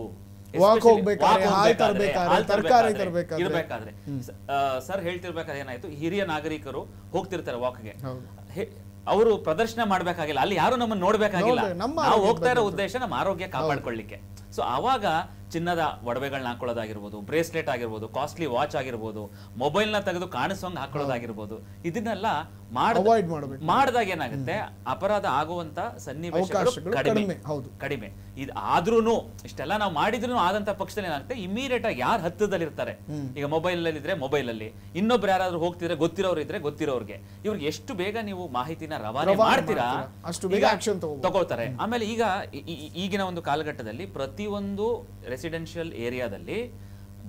ಇರ್ಬೇಕಾದ್ರೆ ಸರ್ ಹೇಳ್ತಿರ್ಬೇಕಾದ್ರೆ ಏನಾಯ್ತು ಹಿರಿಯ ನಾಗರಿಕರು ಹೋಗ್ತಿರ್ತಾರೆ ವಾಕ್ಗೆ ಅವರು ಪ್ರದರ್ಶನ ಮಾಡಬೇಕಾಗಿಲ್ಲ ಅಲ್ಲಿ ಯಾರು ನಮ್ಮನ್ನು ನೋಡ್ಬೇಕಾಗಿಲ್ಲ ನಾವು ಹೋಗ್ತಾ ಇರೋ ಉದ್ದೇಶ ನಮ್ಮ ಆರೋಗ್ಯ ಕಾಪಾಡ್ಕೊಳ್ಳಿಕ್ಕೆ ಸೊ ಅವಾಗ ಚಿನ್ನದ ಒಡವೆಗಳನ್ನ ಹಾಕೊಳ್ಳೋದಾಗಿರ್ಬೋದು ಬ್ರೇಸ್ಲೆಟ್ ಆಗಿರ್ಬೋದು ಕಾಸ್ಟ್ಲಿ ವಾಚ್ ಆಗಿರ್ಬೋದು ಮೊಬೈಲ್ನ ತೆಗೆದು ಕಾಣಿಸುವಂಗೆ ಹಾಕೊಳ್ಳೋದಾಗಿರ್ಬೋದು ಇದನ್ನೆಲ್ಲ ಮಾಡಿದಾಗ ಏನಾಗುತ್ತೆ ಅಪರಾಧ ಆಗುವಂತ ಸನ್ನಿವೇಶ ಕಡಿಮೆ ಕಡಿಮೆ ಇದು ಆದ್ರೂ ಇಷ್ಟೆಲ್ಲ ನಾವು ಮಾಡಿದ್ರು ಆದಂತ ಪಕ್ಷದಲ್ಲಿ ಏನಾಗುತ್ತೆ ಇಮಿಡಿಯೇಟ್ ಆಗಿ ಯಾರು ಹತ್ತದಲ್ಲಿ ಇರ್ತಾರೆ ಈಗ ಮೊಬೈಲ್ ಅಲ್ಲಿ ಇದ್ರೆ ಮೊಬೈಲ್ ಅಲ್ಲಿ ಇನ್ನೊಬ್ರು ಯಾರಾದ್ರೂ ಹೋಗ್ತಿದ್ರೆ ಗೊತ್ತಿರೋರು ಇದ್ರೆ ಗೊತ್ತಿರೋರಿಗೆ ಇವ್ರಿಗೆ ಎಷ್ಟು ಬೇಗ ನೀವು ಮಾಹಿತಿನ ರವಾನೆ ಮಾಡ್ತೀರಾ ಅಷ್ಟು ಬೇಗ ತಗೋತಾರೆ ಆಮೇಲೆ ಈಗ ಈಗಿನ ಒಂದು ಕಾಲಘಟ್ಟದಲ್ಲಿ ಪ್ರತಿಯೊಂದು ರೆಸಿಡೆನ್ಷಿಯಲ್ ಏರಿಯಾದಲ್ಲಿ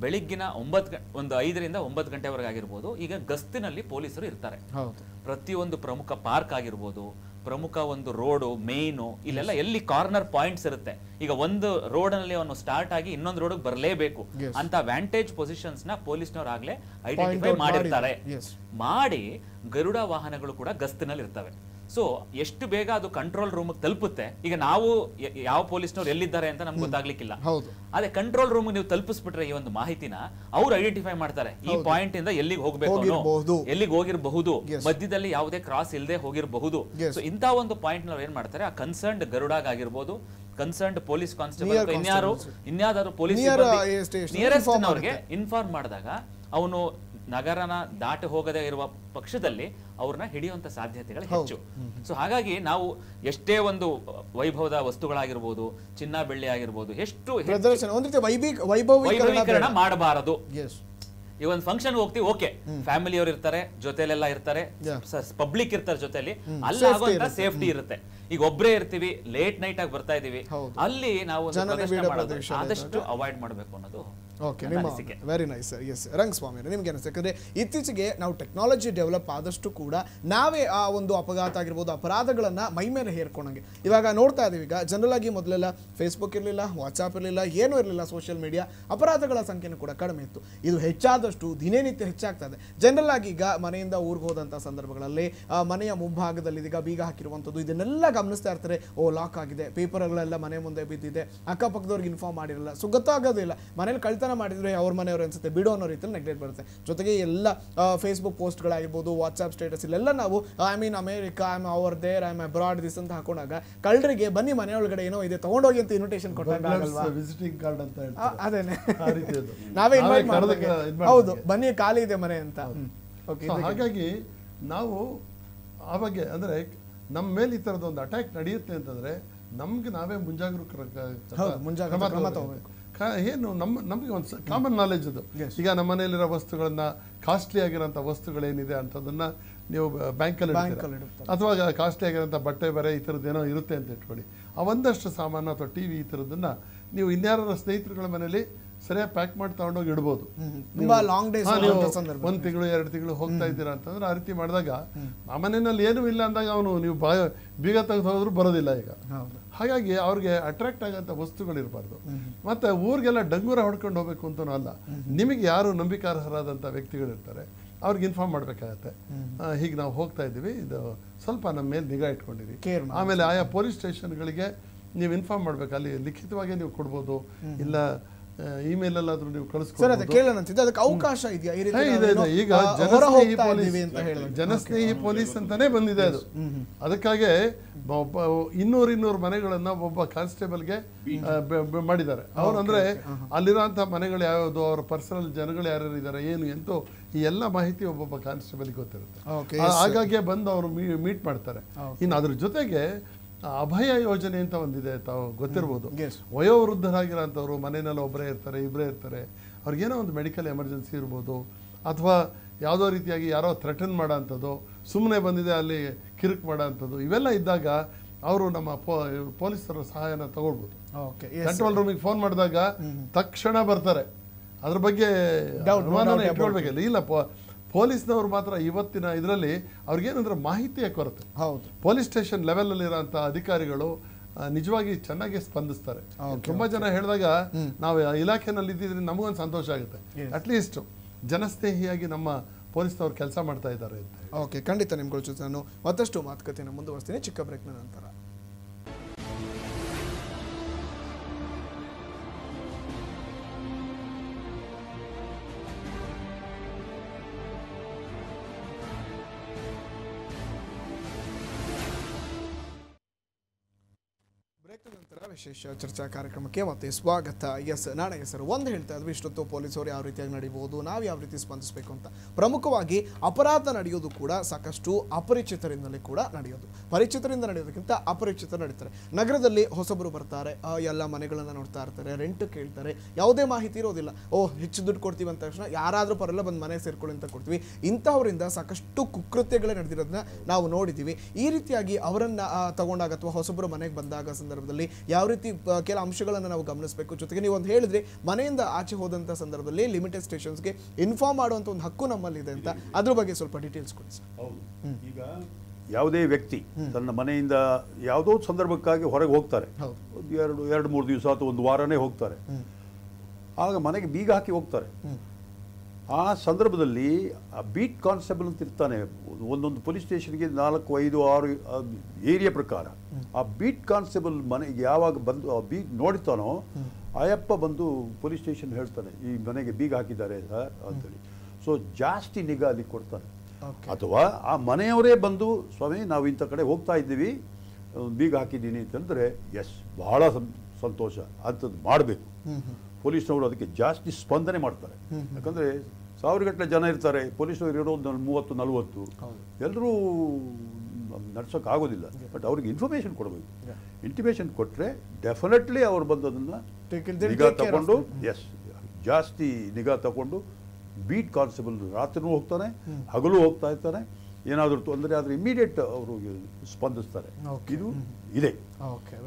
ಬೆಳಿಗ್ಗಿನ ಒಂಬತ್ತು ಒಂದು ಐದರಿಂದ ಒಂಬತ್ತು ಗಂಟೆವರೆಗೆ ಆಗಿರ್ಬೋದು ಈಗ ಗಸ್ತಿನಲ್ಲಿ ಪೊಲೀಸರು ಇರ್ತಾರೆ ಪ್ರತಿಯೊಂದು ಪ್ರಮುಖ ಪಾರ್ಕ್ ಆಗಿರ್ಬೋದು ಪ್ರಮುಖ ಒಂದು ರೋಡು ಮೇನು ಇಲ್ಲೆಲ್ಲ ಎಲ್ಲಿ ಕಾರ್ನರ್ ಪಾಯಿಂಟ್ಸ್ ಇರುತ್ತೆ ಈಗ ಒಂದು ರೋಡ್ನಲ್ಲಿ ಅವನು ಸ್ಟಾರ್ಟ್ ಆಗಿ ಇನ್ನೊಂದು ರೋಡ್ ಬರಲೇಬೇಕು ಅಂತ ವ್ಯಾಂಟೇಜ್ ಪೊಸಿಷನ್ಸ್ ನ ಪೊಲೀಸ್ನವರು ಆಗ್ಲೇ ಐಡೆಂಟಿಫೈ ಮಾಡಿರ್ತಾರೆ ಮಾಡಿ ಗರುಡ ವಾಹನಗಳು ಕೂಡ ಗಸ್ತಿನಲ್ಲಿ ಇರ್ತವೆ ಸೊ ಎಷ್ಟು ಬೇಗ ಅದು ಕಂಟ್ರೋಲ್ ರೂಮ್ ತಲುಪುತ್ತೆ ಈಗ ನಾವು ಯಾವ ಪೊಲೀಸ್ನವ್ರು ಎಲ್ಲಿದ್ದಾರೆ ಅಂತ ನಮ್ಗೆ ಗೊತ್ತಾಗ್ಲಿಕ್ಕಿಲ್ಲ ಅದೇ ಕಂಟ್ರೋಲ್ ರೂಮ್ ನೀವು ತಲುಪಿಸ್ಬಿಟ್ರೆ ಈ ಒಂದು ಮಾಹಿತಿನ ಅವ್ರು ಐಡೆಂಟಿಫೈ ಮಾಡ್ತಾರೆ ಈ ಪಾಯಿಂಟ್ ಇಂದ ಎಲ್ಲಿಗೆ ಹೋಗ್ಬೇಕು ಎಲ್ಲಿಗೆ ಹೋಗಿರಬಹುದು ಮಧ್ಯದಲ್ಲಿ ಯಾವುದೇ ಕ್ರಾಸ್ ಇಲ್ಲದೆ ಹೋಗಿರಬಹುದು ಸೊ ಇಂತ ಒಂದು ಪಾಯಿಂಟ್ ನವ್ರು ಏನ್ ಮಾಡ್ತಾರೆ ಆ ಕನ್ಸರ್ನ್ಡ್ ಗರುಡಾಗ್ ಆಗಿರ್ಬೋದು ಕನ್ಸರ್ನ್ಡ್ ಪೊಲೀಸ್ ಕಾನ್ಸ್ಟೇಬಲ್ ಇನ್ಯಾರು ಇನ್ಯಾವ್ದಾದ್ರು ಪೊಲೀಸ್ ನಿಯರೆಸ್ಟ್ ಅವ್ರಿಗೆ ಇನ್ಫಾರ್ಮ್ ಮಾಡಿದಾಗ ಅವನು ನಗರನ ದಾಟಿ ಹೋಗದೇ ಇರುವ ಪಕ್ಷದಲ್ಲಿ ಅವ್ರನ್ನ ಹಿಡಿಯುವಂತ ಸಾಧ್ಯತೆಗಳು ಹೆಚ್ಚು ಸೊ ಹಾಗಾಗಿ ನಾವು ಎಷ್ಟೇ ಒಂದು ವೈಭವದ ವಸ್ತುಗಳಾಗಿರ್ಬೋದು ಚಿನ್ನ ಬೆಳ್ಳಿ ಆಗಿರ್ಬೋದು ಎಷ್ಟು ವೈಭವೀಕರಣ ಮಾಡಬಾರದು ಈ ಒಂದು ಫಂಕ್ಷನ್ ಹೋಗ್ತಿವಿ ಓಕೆ ಫ್ಯಾಮಿಲಿ ಅವ್ರು ಇರ್ತಾರೆ ಜೊತೆಲೆಲ್ಲ ಇರ್ತಾರೆ ಪಬ್ಲಿಕ್ ಇರ್ತಾರೆ ಜೊತೆಲಿ ಅಲ್ಲಿ ಆಗುವಂತ ಸೇಫ್ಟಿ ಇರುತ್ತೆ ಈಗ ಒಬ್ಬರೇ ಇರ್ತೀವಿ ಲೇಟ್ ನೈಟ್ ಆಗಿ ಬರ್ತಾ ಇದೀವಿ ಅಲ್ಲಿ ನಾವು ಆದಷ್ಟು ಅವಾಯ್ಡ್ ಮಾಡಬೇಕು ಅನ್ನೋದು ಓಕೆ ನಿಮ್ಮ very nice sir S Rangaswamy ನಿಮ್ಗೆ ಏನಿಸ್ತು ಯಾಕಂದ್ರೆ ಇತ್ತೀಚೆಗೆ ನಾವು ಟೆಕ್ನಾಲಜಿ ಡೆವಲಪ್ ಆದಷ್ಟು ಕೂಡ ನಾವೇ ಆ ಒಂದು ಅಪಘಾತ ಆಗಿರ್ಬೋದು ಅಪರಾಧಗಳನ್ನ ಮೈ ಮೇಲೆ ಹೇರ್ಕೊಂಡಂಗೆ ಇವಾಗ ನೋಡ್ತಾ ಇದ್ದೀವಿ ಈಗ ಜನರಲ್ ಆಗಿ ಮೊದಲೆಲ್ಲ ಫೇಸ್ಬುಕ್ ಇರಲಿಲ್ಲ ವಾಟ್ಸಾಪ್ ಇರಲಿಲ್ಲ ಏನೂ ಇರಲಿಲ್ಲ ಸೋಷಿಯಲ್ ಮೀಡಿಯಾ ಅಪರಾಧಗಳ ಸಂಖ್ಯೆನೂ ಕೂಡ ಕಡಿಮೆ ಇತ್ತು ಇದು ಹೆಚ್ಚಾದಷ್ಟು ದಿನನಿತ್ಯ ಹೆಚ್ಚಾಗ್ತಾ ಇದೆ ಜನರಲ್ ಆಗಿ ಈಗ ಮನೆಯಿಂದ ಊರಿಗೆ ಹೋದಂಥ ಸಂದರ್ಭಗಳಲ್ಲಿ ಮನೆಯ ಮುಂಭಾಗದಲ್ಲಿ ಇದೀಗ ಬೀಗ ಹಾಕಿರುವಂಥದ್ದು ಇದನ್ನೆಲ್ಲ ಗಮನಿಸ್ತಾ ಇರ್ತಾರೆ ಓ ಲಾಕ್ ಆಗಿದೆ ಪೇಪರ್ಗಳೆಲ್ಲ ಮನೆ ಮುಂದೆ ಬಿದ್ದಿದೆ ಅಕ್ಕಪಕ್ಕದವ್ರಿಗೆ ಇನ್ಫಾರ್ಮ್ ಮಾಡಿರಲ್ಲ ಸೊ ಆಗೋದಿಲ್ಲ ಮನೇಲಿ ಕಳಿತ ಥರ ಮಾಡಿದ್ರೆ ಅವ್ರ ಮನೆಯವರು ಅನ್ಸುತ್ತೆ ಬಿಡು ಅನ್ನೋ ರೀತಿಯಲ್ಲಿ ನೆಗ್ಲೆಕ್ಟ್ ಬರುತ್ತೆ ಜೊತೆಗೆ ಎಲ್ಲ ಫೇಸ್ಬುಕ್ ಪೋಸ್ಟ್ಗಳಾಗಿರ್ಬೋದು ವಾಟ್ಸಪ್ ಸ್ಟೇಟಸ್ ಇಲ್ಲೆಲ್ಲ ನಾವು I mean America I am over there I am abroad this ಅಂತ ಹಾಕೊಂಡಾಗ ಕಳ್ಳರಿಗೆ ಬನ್ನಿ ಮನೆಯೊಳಗಡೆ ಏನೋ ಇದೆ ತಗೊಂಡೋಗಿ ಅಂತ ಇನ್ವಿಟೇಷನ್ ಕೊಟ್ಟಾಗಲ್ವಾ ವಿಸಿಟಿಂಗ್ ಕಾರ್ಡ್ ಅಂತ ಅದೇನೆ ನಾವೇ ಇನ್ವೈಟ್ ಹೌದು ಬನ್ನಿ ಖಾಲಿ ಇದೆ ಮನೆ ಅಂತ ಹಾಗಾಗಿ ನಾವು ಅವಾಗ ಅಂದ್ರೆ ನಮ್ಮ ಮೇಲೆ ಈ ಒಂದು ಅಟ್ಯಾಕ್ ನಡೆಯುತ್ತೆ ಅಂತಂದ್ರೆ ನಮ್ಗೆ ನಾವೇ ಮುಂಜಾಗ್ರತೆ ಕ್ರಮ ತಗೋಬೇಕು ಏನು ನಮ್ಮ ನಮಗೆ ಒಂದು ಕಾಮನ್ ನಾಲೆಜ್ ಅದು ಈಗ ನಮ್ಮ ಮನೆಯಲ್ಲಿರೋ ವಸ್ತುಗಳನ್ನ ಕಾಸ್ಟ್ಲಿ ಆಗಿರೋಂಥ ವಸ್ತುಗಳೇನಿದೆ ಅಂತದನ್ನು ನೀವು ಬ್ಯಾಂಕಲ್ಲಿ ಅಥವಾ ಕಾಸ್ಟ್ಲಿ ಆಗಿರೋಂಥ ಬಟ್ಟೆ ಬೇರೆ ಈ ಏನೋ ಇರುತ್ತೆ ಅಂತ ಇಟ್ಕೊಳ್ಳಿ ಆ ಒಂದಷ್ಟು ಸಾಮಾನು ಅಥವಾ ಟಿ ವಿ ಈ ಥರದ್ದನ್ನು ನೀವು ಇನ್ಯಾರ ಸ್ನೇಹಿತರುಗಳ ಮನೇಲಿ ಸರಿಯಾಗಿ ಪ್ಯಾಕ್ ಮಾಡಿ ತಗೊಂಡೋಗಿ ಇಡ್ಬೋದು ಲಾಂಗ್ ಡೇಸ್ ಒಂದು ತಿಂಗಳು ಎರಡು ತಿಂಗಳು ಹೋಗ್ತಾ ಇದ್ದೀರಾ ಅಂತಂದ್ರೆ ಆ ರೀತಿ ಮಾಡಿದಾಗ ಮನೆಯಲ್ಲಿ ಏನೂ ಇಲ್ಲ ಅಂದಾಗ ಅವನು ನೀವು ಬೀಗ ತೆಗೆದು ಹೋದ್ರು ಬರೋದಿಲ್ಲ ಈಗ ಹಾಗಾಗಿ ಅವ್ರಿಗೆ ಅಟ್ರಾಕ್ಟ್ ವಸ್ತುಗಳು ಇರಬಾರ್ದು ಮತ್ತೆ ಊರಿಗೆಲ್ಲ ಡಂಗೂರ ಹೊಡ್ಕೊಂಡು ಹೋಗಬೇಕು ಅಂತಲೂ ಅಲ್ಲ ನಿಮಗೆ ಯಾರು ವ್ಯಕ್ತಿಗಳು ಇರ್ತಾರೆ ಅವ್ರಿಗೆ ಇನ್ಫಾರ್ಮ್ ಮಾಡ್ಬೇಕಾಗತ್ತೆ ಹೀಗೆ ನಾವು ಹೋಗ್ತಾ ಇದ್ದೀವಿ ಇದು ಸ್ವಲ್ಪ ನಮ್ಮ ಮೇಲೆ ನಿಗಾ ಇಟ್ಕೊಂಡಿರಿ ಆಮೇಲೆ ಆಯಾ ಪೊಲೀಸ್ ಸ್ಟೇಷನ್ಗಳಿಗೆ ನೀವು ಇನ್ಫಾರ್ಮ್ ಮಾಡ್ಬೇಕು ಅಲ್ಲಿ ಲಿಖಿತವಾಗಿ ನೀವು ಕೊಡ್ಬೋದು ಇಲ್ಲ ಇಮೇಲ್ ಅಲ್ಲಾದ್ರೂ ನೀವು ಕಳಿಸ್ಕೊಂಡು ಅವಕಾಶ ಈಗ ಜನಸ್ನೇಹಿ ಪೊಲೀಸ್ ಅಂತ ಜನಸ್ನೇಹಿ ಪೊಲೀಸ್ ಅಂತಾನೆ ಬಂದಿದೆ ಅದು ಅದಕ್ಕಾಗೆ ಇನ್ನೂರು ಇನ್ನೂರು ಮನೆಗಳನ್ನ ಒಬ್ಬ ಕಾನ್ಸ್ಟೇಬಲ್ಗೆ ಮಾಡಿದ್ದಾರೆ ಅವ್ರು ಅಂದ್ರೆ ಅಲ್ಲಿರೋಂಥ ಮನೆಗಳು ಯಾವ್ಯಾವುದು ಅವ್ರ ಪರ್ಸನಲ್ ಜನಗಳು ಯಾರ್ಯಾರು ಇದ್ದಾರೆ ಏನು ಎಂತ ಈ ಎಲ್ಲ ಮಾಹಿತಿ ಒಬ್ಬೊಬ್ಬ ಕಾನ್ಸ್ಟೇಬಲ್ ಗೊತ್ತಿರುತ್ತೆ ಹಾಗಾಗಿ ಬಂದು ಅವರು ಮೀಟ್ ಮಾಡ್ತಾರೆ ಇನ್ನು ಅದ್ರ ಜೊತೆಗೆ ಅಭಯ ಯೋಜನೆ ಅಂತ ಒಂದಿದೆ ತಾವು ಗೊತ್ತಿರ್ಬೋದು ವಯೋವೃದ್ಧರಾಗಿರೋಂಥವ್ರು ಮನೆಯಲ್ಲಿ ಒಬ್ಬರೇ ಇರ್ತಾರೆ ಇಬ್ಬರೇ ಇರ್ತಾರೆ ಅವ್ರಿಗೇನೋ ಒಂದು ಮೆಡಿಕಲ್ ಎಮರ್ಜೆನ್ಸಿ ಇರ್ಬೋದು ಅಥವಾ ಯಾವುದೋ ರೀತಿಯಾಗಿ ಯಾರೋ ಥ್ರೆಟನ್ ಮಾಡೋಂಥದ್ದು ಸುಮ್ಮನೆ ಬಂದಿದೆ ಅಲ್ಲಿ ಮಾಡೋ ಮಾಡೋಂಥದ್ದು ಇವೆಲ್ಲ ಇದ್ದಾಗ ಅವರು ನಮ್ಮ ಪೊಲೀಸರ ಸಹಾಯನ ತಗೊಳ್ಬೋದು ಕಂಟ್ರೋಲ್ ರೂಮಿಗೆ ಫೋನ್ ಮಾಡಿದಾಗ ತಕ್ಷಣ ಬರ್ತಾರೆ ಅದ್ರ ಬಗ್ಗೆ ಇಟ್ಕೊಳ್ಬೇಕಲ್ಲ ಇಲ್ಲ ಪೊಲೀಸ್ನವರು ಮಾತ್ರ ಇವತ್ತಿನ ಇದರಲ್ಲಿ ಅವ್ರಿಗೇನಂದ್ರೆ ಮಾಹಿತಿಯ ಕೊರತೆ ಹೌದು ಪೊಲೀಸ್ ಸ್ಟೇಷನ್ ಲೆವೆಲಲ್ಲಿರೋಂಥ ಅಧಿಕಾರಿಗಳು ನಿಜವಾಗಿ ಚೆನ್ನಾಗಿ ಸ್ಪಂದಿಸ್ತಾರೆ ತುಂಬಾ ಜನ ಹೇಳಿದಾಗ ನಾವು ಇಲಾಖೆನಲ್ಲಿ ಇದ್ದಿದ್ರೆ ನಮಗೊಂದು ಸಂತೋಷ ಆಗುತ್ತೆ ಅಟ್ಲೀಸ್ಟ್ ಜನಸ್ನೇಹಿಯಾಗಿ ನಮ್ಮ ಪೊಲೀಸ್ನವ್ರು ಕೆಲಸ ಮಾಡ್ತಾ ಇದ್ದಾರೆ ಅಂತ ಓಕೆ ಖಂಡಿತ ನಿಮ್ಗಳ ಜೊತೆ ನಾನು ಮತ್ತಷ್ಟು ಮಾತುಕತೆಯನ್ನು ಮುಂದುವರಿಸ್ತೀನಿ ಚಿಕ್ಕ ಬ್ರೇಕ್ನ ನಂತರ ವಿಶೇಷ ಚರ್ಚಾ ಕಾರ್ಯಕ್ರಮಕ್ಕೆ ಮತ್ತೆ ಸ್ವಾಗತ ಎಸ್ ನಾಳೆ ಹೆಸರು ಒಂದು ಹೇಳ್ತಾ ಇದ್ವಿ ಇಷ್ಟೊತ್ತು ಪೊಲೀಸರು ಯಾವ ರೀತಿಯಾಗಿ ನಡೀಬಹುದು ನಾವು ಯಾವ ರೀತಿ ಸ್ಪಂದಿಸಬೇಕು ಅಂತ ಪ್ರಮುಖವಾಗಿ ಅಪರಾಧ ನಡೆಯೋದು ಕೂಡ ಸಾಕಷ್ಟು ಅಪರಿಚಿತರಿಂದಲೇ ಕೂಡ ನಡೆಯೋದು ಪರಿಚಿತರಿಂದ ನಡೆಯೋದಕ್ಕಿಂತ ಅಪರಿಚಿತ ನಡೀತಾರೆ ನಗರದಲ್ಲಿ ಹೊಸಬರು ಬರ್ತಾರೆ ಎಲ್ಲ ಮನೆಗಳನ್ನು ನೋಡ್ತಾ ಇರ್ತಾರೆ ರೆಂಟ್ ಕೇಳ್ತಾರೆ ಯಾವುದೇ ಮಾಹಿತಿ ಇರೋದಿಲ್ಲ ಓ ಹೆಚ್ಚು ದುಡ್ಡು ಕೊಡ್ತೀವಿ ಅಂತ ತಕ್ಷಣ ಯಾರಾದರೂ ಪರಲ್ಲ ಬಂದು ಮನೆ ಸೇರ್ಕೊಳ್ಳಿ ಅಂತ ಕೊಡ್ತೀವಿ ಇಂತಹವರಿಂದ ಸಾಕಷ್ಟು ಕುಕೃತ್ಯಗಳೇ ನಡೆದಿರೋದನ್ನ ನಾವು ನೋಡಿದ್ದೀವಿ ಈ ರೀತಿಯಾಗಿ ಅವರನ್ನು ತಗೊಂಡಾಗ ಅಥವಾ ಹೊಸಬರು ಮನೆಗೆ ಬಂದಾಗ ಸಂದರ್ಭದಲ್ಲಿ ಯಾವ ರೀತಿ ರೀತಿ ಕೆಲ ಅಂಶಗಳನ್ನು ನಾವು ಗಮನಿಸಬೇಕು ಜೊತೆಗೆ ನೀವು ಒಂದು ಹೇಳಿದ್ರೆ ಮನೆಯಿಂದ ಆಚೆ ಹೋದಂಥ ಸಂದರ್ಭದಲ್ಲಿ ಲಿಮಿಟೆಡ್ ಸ್ಟೇಷನ್ಸ್ಗೆ ಇನ್ಫಾರ್ಮ್ ಮಾಡುವಂಥ ಒಂದು ಹಕ್ಕು ನಮ್ಮಲ್ಲಿದೆ ಅಂತ ಅದ್ರ ಬಗ್ಗೆ ಸ್ವಲ್ಪ ಡೀಟೇಲ್ಸ್ ಕೊಡಿ ಸರ್ ಈಗ ಯಾವುದೇ ವ್ಯಕ್ತಿ ತನ್ನ ಮನೆಯಿಂದ ಯಾವುದೋ ಸಂದರ್ಭಕ್ಕಾಗಿ ಹೊರಗೆ ಹೋಗ್ತಾರೆ ಎರಡು ಎರಡು ಮೂರು ದಿವಸ ಅಥವಾ ಒಂದು ವಾರನೇ ಹೋಗ್ತಾರೆ ಆಗ ಮನೆಗೆ ಬೀಗ ಹಾಕಿ ಹೋಗ್ತಾರೆ ಆ ಸಂದರ್ಭದಲ್ಲಿ ಆ ಬೀಟ್ ಕಾನ್ಸ್ಟೇಬಲ್ ಅಂತ ಇರ್ತಾನೆ ಒಂದೊಂದು ಪೊಲೀಸ್ ಸ್ಟೇಷನ್ಗೆ ನಾಲ್ಕು ಐದು ಆರು ಏರಿಯಾ ಪ್ರಕಾರ ಆ ಬೀಟ್ ಕಾನ್ಸ್ಟೇಬಲ್ ಮನೆಗೆ ಯಾವಾಗ ಬಂದು ಬೀಗ್ ನೋಡ್ತಾನೋ ಅಯ್ಯಪ್ಪ ಬಂದು ಪೊಲೀಸ್ ಸ್ಟೇಷನ್ ಹೇಳ್ತಾನೆ ಈ ಮನೆಗೆ ಬೀಗ ಹಾಕಿದ್ದಾರೆ ಸರ್ ಅಂತೇಳಿ ಸೊ ಜಾಸ್ತಿ ನಿಗಾ ಅಲ್ಲಿ ಕೊಡ್ತಾನೆ ಅಥವಾ ಆ ಮನೆಯವರೇ ಬಂದು ಸ್ವಾಮಿ ನಾವು ಇಂಥ ಕಡೆ ಹೋಗ್ತಾ ಇದ್ದೀವಿ ಬೀಗ ಹಾಕಿದ್ದೀನಿ ಅಂತಂದರೆ ಎಸ್ ಬಹಳ ಸಂತೋಷ ಅಂಥದ್ದು ಮಾಡಬೇಕು ಪೊಲೀಸ್ನವರು ಅದಕ್ಕೆ ಜಾಸ್ತಿ ಸ್ಪಂದನೆ ಮಾಡ್ತಾರೆ ಯಾಕಂದರೆ ಸಾವಿರಗಟ್ಟಲೆ ಜನ ಇರ್ತಾರೆ ಪೊಲೀಸರು ಇರೋದು ಮೂವತ್ತು ನಲವತ್ತು ಎಲ್ಲರೂ ನಡ್ಸೋಕ್ಕಾಗೋದಿಲ್ಲ ಬಟ್ ಅವ್ರಿಗೆ ಇನ್ಫಾರ್ಮೇಷನ್ ಕೊಡಬೇಕು ಇಂಟಿಮೇಷನ್ ಕೊಟ್ಟರೆ ಡೆಫಿನೆಟ್ಲಿ ಅವ್ರು ಬಂದು ಅದನ್ನು ನಿಗಾ ತಗೊಂಡು ಎಸ್ ಜಾಸ್ತಿ ನಿಗಾ ತಗೊಂಡು ಬೀಟ್ ಕಾನ್ಸ್ಟೇಬಲ್ ರಾತ್ರಿನೂ ಹೋಗ್ತಾನೆ ಹಗಲು ಹೋಗ್ತಾ ಇರ್ತಾನೆ ಏನಾದರೂ ತೊಂದರೆ ಆದರೆ ಇಮಿಡಿಯೇಟ್ ಅವರು ಸ್ಪಂದಿಸ್ತಾರೆ ಇದು ಇದೆ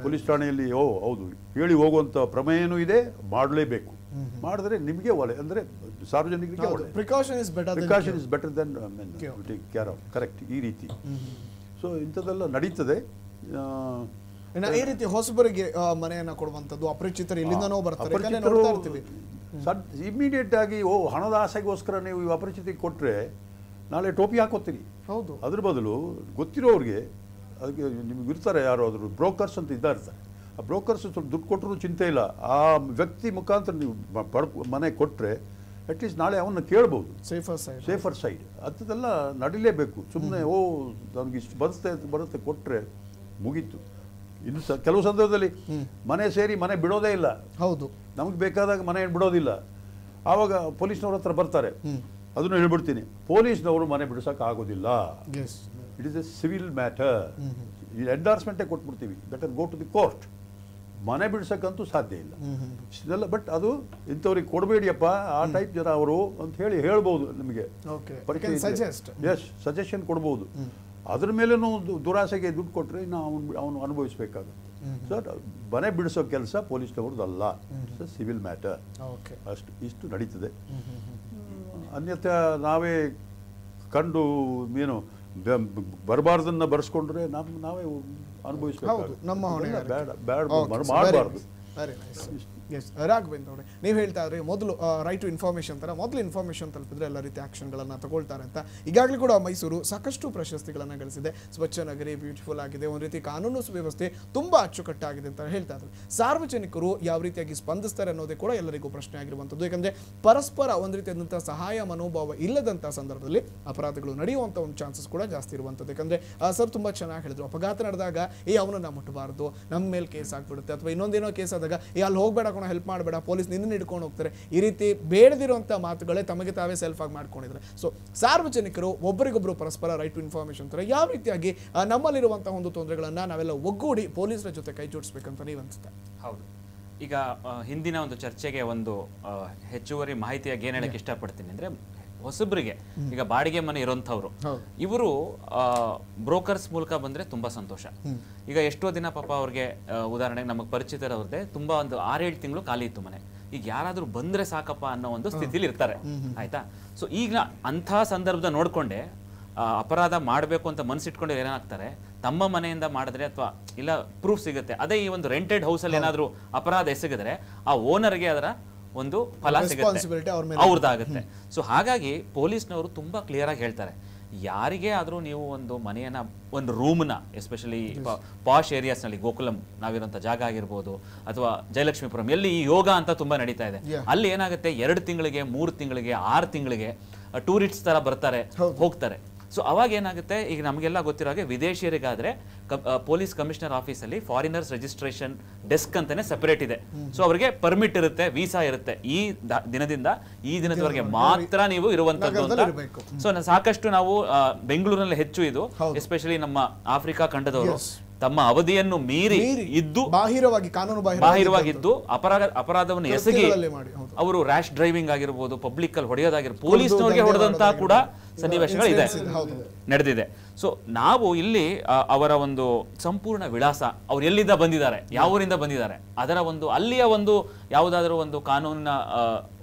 ಪೊಲೀಸ್ ಠಾಣೆಯಲ್ಲಿ ಓ ಹೌದು ಹೇಳಿ ಹೋಗುವಂಥ ಪ್ರಮೇಯನೂ ಇದೆ ಮಾಡಲೇಬೇಕು ಮಾಡಿದ್ರೆ ನಿಮಗೆ ಒಳ್ಳೆ ಅಂದರೆ ಸಾರ್ವಜನಿಕರಿಗೆ ಒಳ್ಳೆ precaution is better precaution is better than mean take care of correct ಈ ರೀತಿ ಸೊ ಇಂಥದ್ದೆಲ್ಲ ನಡೀತದೆ ಈ ರೀತಿ ಹೊಸಬರಿಗೆ ಮನೆಯನ್ನು ಕೊಡುವಂಥದ್ದು ಅಪರಿಚಿತರು ಎಲ್ಲಿಂದನೋ ಬರ್ತಾರೆ ಸಡ್ ಇಮಿಡಿಯೇಟ್ ಆಗಿ ಓ ಹಣದ ಆಸೆಗೋಸ್ಕರ ನೀವು ಅಪರಿಚಿತಿಗೆ ಕೊಟ್ಟರೆ ನಾಳೆ ಟೋಪಿ ಹಾಕೋತೀರಿ ಹೌದು ಅದ್ರ ಬದಲು ಗೊತ್ತಿರೋರಿಗೆ ಅದಕ್ಕೆ ನಿಮ್ಗೆ ಇರ್ತಾರೆ ಯಾರೋ ಅದ್ರ ಬ್ರೋಕರ್ಸ್ ಅಂತ ಇದ್ದಾರೆ ಆ ಬ್ರೋಕರ್ಸ್ ಸ್ವಲ್ಪ ದುಡ್ಡು ಕೊಟ್ಟರು ಚಿಂತೆ ಇಲ್ಲ ಆ ವ್ಯಕ್ತಿ ಮುಖಾಂತರ ನೀವು ಮನೆ ಕೊಟ್ಟರೆ ಅಟ್ಲೀಸ್ಟ್ ನಾಳೆ ಅವನ್ನ ಕೇಳ್ಬೋದು ಸೇಫರ್ ಸೈಡ್ ಸೇಫರ್ ಸೈಡ್ ಅಂಥದ್ದೆಲ್ಲ ನಡಿಲೇಬೇಕು ಸುಮ್ಮನೆ ಓ ನನಗೆ ಇಷ್ಟು ಬರುತ್ತೆ ಬರುತ್ತೆ ಕೊಟ್ಟರೆ ಮುಗೀತು ಇನ್ನು ಕೆಲವು ಸಂದರ್ಭದಲ್ಲಿ ಮನೆ ಸೇರಿ ಮನೆ ಬಿಡೋದೇ ಇಲ್ಲ ಹೌದು ನಮಗೆ ಬೇಕಾದಾಗ ಮನೆ ಬಿಡೋದಿಲ್ಲ ಆವಾಗ ಪೊಲೀಸ್ನವ್ರ ಹತ್ರ ಬರ್ತಾರೆ ಅದನ್ನು ಹೇಳ್ಬಿಡ್ತೀನಿ ಪೊಲೀಸ್ನವರು ಮನೆ ಆಗೋದಿಲ್ಲ it is a civil matter ಎಂಡಾರ್ಸ್ಮೆಂಟೇ ಕೊಟ್ಬಿಡ್ತೀವಿ better go to the court ಮನೆ ಬಿಡ್ಸಕ್ಕಂತೂ ಸಾಧ್ಯ ಇಲ್ಲ ಇದೆಲ್ಲ ಬಟ್ ಅದು ಇಂಥವ್ರಿಗೆ ಕೊಡಬೇಡಿಯಪ್ಪ ಆ ಟೈಪ್ ಜನ ಅವರು ಅಂತ ಹೇಳಿ ಹೇಳ್ಬೋದು ನಿಮಗೆ ಎಸ್ ಸಜೆಷನ್ ಕೊಡ್ಬೋದು ಅದ್ರ ಮೇಲೆ ದುರಾಸೆಗೆ ದುಡ್ಡು ಕೊಟ್ಟರೆ ಇನ್ನು ಅವನು ಅವನು ಅನುಭವಿಸ್ಬೇಕಾಗುತ್ತೆ ಸರ್ ಮನೆ ಬಿಡಿಸೋ ಕೆಲಸ ಪೊಲೀಸ್ನವ್ರದ್ದಲ್ಲ ಇಟ್ಸ್ ಸಿವಿಲ್ ಮ್ಯಾಟರ್ ಅಷ್ಟು ಇಷ್ಟು ನಡೀತದೆ ಅನ್ಯಥ ನಾವೇ ಕಂಡು ಏನು ಬರಬಾರ್ದನ್ನ ಬರ್ಸ್ಕೊಂಡ್ರೆ ನಮ್ಮ ನಾವೇ ಅನುಭವಿಸಬೇಕು ನಮ್ಮ ಬೇಡ ಬೇಡ ಮಾಡಬಾರ್ದು ಎಸ್ ರಾಘವೇಂದ್ರ ಅವರೇ ನೀವು ಹೇಳ್ತಾ ಇದ್ರೆ ಮೊದಲು ರೈಟ್ ಟು ಇನ್ಫಾರ್ಮೇಷನ್ ತರ ಮೊದಲು ಇನ್ಫಾರ್ಮೇಷನ್ ತಲುಪಿದ್ರೆ ಎಲ್ಲ ರೀತಿ ಆ್ಯಕ್ಷನ್ಗಳನ್ನು ತಗೊಳ್ತಾರೆ ಅಂತ ಈಗಾಗಲೇ ಕೂಡ ಮೈಸೂರು ಸಾಕಷ್ಟು ಪ್ರಶಸ್ತಿಗಳನ್ನು ಗಳಿಸಿದೆ ಸ್ವಚ್ಛ ನಗರಿ ಬ್ಯೂಟಿಫುಲ್ ಆಗಿದೆ ಒಂದು ರೀತಿ ಕಾನೂನು ಸುವ್ಯವಸ್ಥೆ ತುಂಬಾ ಅಚ್ಚುಕಟ್ಟಾಗಿದೆ ಅಂತ ಹೇಳ್ತಾ ಇದ್ದಾರೆ ಸಾರ್ವಜನಿಕರು ಯಾವ ರೀತಿಯಾಗಿ ಸ್ಪಂದಿಸ್ತಾರೆ ಅನ್ನೋದೇ ಕೂಡ ಎಲ್ಲರಿಗೂ ಪ್ರಶ್ನೆ ಆಗಿರುವಂಥದ್ದು ಯಾಕಂದರೆ ಪರಸ್ಪರ ಒಂದು ರೀತಿಯಾದಂಥ ಸಹಾಯ ಮನೋಭಾವ ಇಲ್ಲದಂತಹ ಸಂದರ್ಭದಲ್ಲಿ ಅಪರಾಧಗಳು ನಡೆಯುವಂಥ ಒಂದು ಚಾನ್ಸಸ್ ಕೂಡ ಜಾಸ್ತಿ ಇರುವಂಥದ್ದು ಯಾಕಂದ್ರೆ ಸರ್ ತುಂಬಾ ಚೆನ್ನಾಗಿ ಹೇಳಿದ್ರು ಅಪಘಾತ ನಡೆದಾಗ ಏ ಅವನನ್ನು ಮುಟ್ಟಬಾರ್ದು ನಮ್ಮ ಮೇಲೆ ಕೇಸ್ ಆಗಿಬಿಡುತ್ತೆ ಅಥವಾ ಇನ್ನೊಂದೇನೋ ಕೇಸ್ ಆದಾಗ ಏ ಅಲ್ಲಿ ಹೋಗಬೇಡ ಕರ್ಕೊಂಡು ಹೆಲ್ಪ್ ಮಾಡಬೇಡ ಪೊಲೀಸ್ ನಿನ್ನನ್ನು ಹಿಡ್ಕೊಂಡು ಹೋಗ್ತಾರೆ ಈ ರೀತಿ ಬೇಡದಿರುವಂಥ ಮಾತುಗಳೇ ತಮಗೆ ತಾವೇ ಸೆಲ್ಫ್ ಆಗಿ ಮಾಡ್ಕೊಂಡಿದ್ದಾರೆ ಸೊ ಸಾರ್ವಜನಿಕರು ಒಬ್ಬರಿಗೊಬ್ಬರು ಪರಸ್ಪರ ರೈಟ್ ಟು ಇನ್ಫಾರ್ಮೇಶನ್ ಥರ ಯಾವ ರೀತಿಯಾಗಿ ನಮ್ಮಲ್ಲಿರುವಂಥ ಒಂದು ತೊಂದರೆಗಳನ್ನು ನಾವೆಲ್ಲ ಒಗ್ಗೂಡಿ ಪೊಲೀಸರ ಜೊತೆ ಕೈ ಜೋಡಿಸ್ಬೇಕಂತ ನೀವು ಅನಿಸುತ್ತೆ ಹೌದು ಈಗ ಹಿಂದಿನ ಒಂದು ಚರ್ಚೆಗೆ ಒಂದು ಹೆಚ್ಚುವರಿ ಮಾಹಿತಿಯಾಗಿ ಏನು ಹೇಳಕ್ಕೆ ಇಷ್ಟಪಡ್ತೀನಿ ಅಂದರೆ ಹೊಸಬ್ರಿಗೆ ಈಗ ಬಾಡಿಗೆ ಮನೆ ಇರೋಂಥವ್ರು ಇವರು ಬ್ರೋಕರ್ಸ್ ಮೂಲಕ ಬಂದ್ರೆ ತುಂಬಾ ಸಂತೋಷ ಈಗ ಎಷ್ಟೋ ದಿನ ಪಾಪ ಅವ್ರಿಗೆ ಉದಾಹರಣೆಗೆ ನಮಗೆ ಪರಿಚಿತರವ್ರದ್ದೆ ತುಂಬಾ ಒಂದು ಆರೇಳು ತಿಂಗಳು ಖಾಲಿ ಇತ್ತು ಮನೆ ಈಗ ಯಾರಾದರೂ ಬಂದ್ರೆ ಸಾಕಪ್ಪ ಅನ್ನೋ ಒಂದು ಸ್ಥಿತಿಲಿ ಇರ್ತಾರೆ ಆಯ್ತಾ ಸೊ ಈಗ ಅಂತ ಸಂದರ್ಭದ ನೋಡ್ಕೊಂಡೆ ಅಪರಾಧ ಮಾಡಬೇಕು ಅಂತ ಮನಸ್ಸಿಟ್ಕೊಂಡು ಏನಾಗ್ತಾರೆ ತಮ್ಮ ಮನೆಯಿಂದ ಮಾಡಿದ್ರೆ ಅಥವಾ ಇಲ್ಲ ಪ್ರೂಫ್ ಸಿಗುತ್ತೆ ಅದೇ ಈ ಒಂದು ರೆಂಟೆಡ್ ಹೌಸಲ್ಲಿ ಏನಾದರೂ ಅಪರಾಧ ಎಸಗಿದ್ರೆ ಆ ಓನರ್ಗೆ ಅದರ ಒಂದು ಫಲ ಸಿಗುತ್ತೆ ಅವ್ರದ್ದಾಗುತ್ತೆ ಸೊ ಹಾಗಾಗಿ ಪೊಲೀಸ್ನವರು ತುಂಬಾ ಕ್ಲಿಯರ್ ಆಗಿ ಹೇಳ್ತಾರೆ ಯಾರಿಗೆ ಆದರೂ ನೀವು ಒಂದು ಮನೆಯನ್ನ ಒಂದು ರೂಮ್ನ ಎಸ್ಪೆಷಲಿ ಪಾಶ್ ಏರಿಯಾಸ್ ನಲ್ಲಿ ಗೋಕುಲಂ ನಾವಿರೋಂಥ ಜಾಗ ಆಗಿರ್ಬೋದು ಅಥವಾ ಜಯಲಕ್ಷ್ಮೀಪುರಂ ಎಲ್ಲಿ ಈ ಯೋಗ ಅಂತ ತುಂಬಾ ನಡೀತಾ ಇದೆ ಅಲ್ಲಿ ಏನಾಗುತ್ತೆ ಎರಡು ತಿಂಗಳಿಗೆ ಮೂರು ತಿಂಗಳಿಗೆ ಆರು ತಿಂಗಳಿಗೆ ಟೂರಿಸ್ಟ್ ತರ ಬರ್ತಾರೆ ಹೋಗ್ತಾರೆ ಸೊ ಅವಾಗ ಏನಾಗುತ್ತೆ ಈಗ ನಮಗೆಲ್ಲ ಗೊತ್ತಿರೋ ಹಾಗೆ ವಿದೇಶಿಯರಿಗಾದರೆ ಪೊಲೀಸ್ ಕಮಿಷನರ್ ಆಫೀಸಲ್ಲಿ ಫಾರಿನರ್ಸ್ ರಿಜಿಸ್ಟ್ರೇಷನ್ ಡೆಸ್ಕ್ ಅಂತಾನೆ ಸೆಪರೇಟ್ ಇದೆ ಸೊ ಅವರಿಗೆ ಪರ್ಮಿಟ್ ಇರುತ್ತೆ ವೀಸಾ ಇರುತ್ತೆ ಈ ದಿನದಿಂದ ಈ ದಿನದವರೆಗೆ ಮಾತ್ರ ನೀವು ಇರುವಂತದ್ದು ಅಂತ ಸೊ ಸಾಕಷ್ಟು ನಾವು ಬೆಂಗಳೂರಿನಲ್ಲಿ ಹೆಚ್ಚು ಇದು ಎಸ್ಪೆಷಲಿ ನಮ್ಮ ಆಫ್ರಿಕಾ ಖಂಡದವರು ತಮ್ಮ ಅವಧಿಯನ್ನು ಮೀರಿ ಇದ್ದು ಬಾಹಿರವಾಗಿ ಕಾನೂನು ಬಾಹಿರವಾಗಿದ್ದು ಅಪರಾಧ ಅಪರಾಧವನ್ನು ಎಸಗಿ ಅವರು ರ್ಯಾಶ್ ಡ್ರೈವಿಂಗ್ ಆಗಿರ್ಬೋದು ಪಬ್ಲಿಕ್ ಅಲ್ಲಿ ಹೊಡೆಯೋದಾಗಿರ್ಬೋದು ಪೊಲೀಸ್ನವರಿಗೆ ಹೊಡೆದಂತಹ ಕೂಡ ಸನ್ನಿವೇಶಗಳಿದೆ ನಡೆದಿದೆ ಸೊ ನಾವು ಇಲ್ಲಿ ಅವರ ಒಂದು ಸಂಪೂರ್ಣ ವಿಳಾಸ ಅವ್ರು ಎಲ್ಲಿಂದ ಬಂದಿದ್ದಾರೆ ಯಾವೂರಿಂದ ಬಂದಿದ್ದಾರೆ ಅದರ ಒಂದು ಅಲ್ಲಿಯ ಒಂದು ಯಾವುದಾದ್ರೂ ಒಂದು ಕಾನೂನಿನ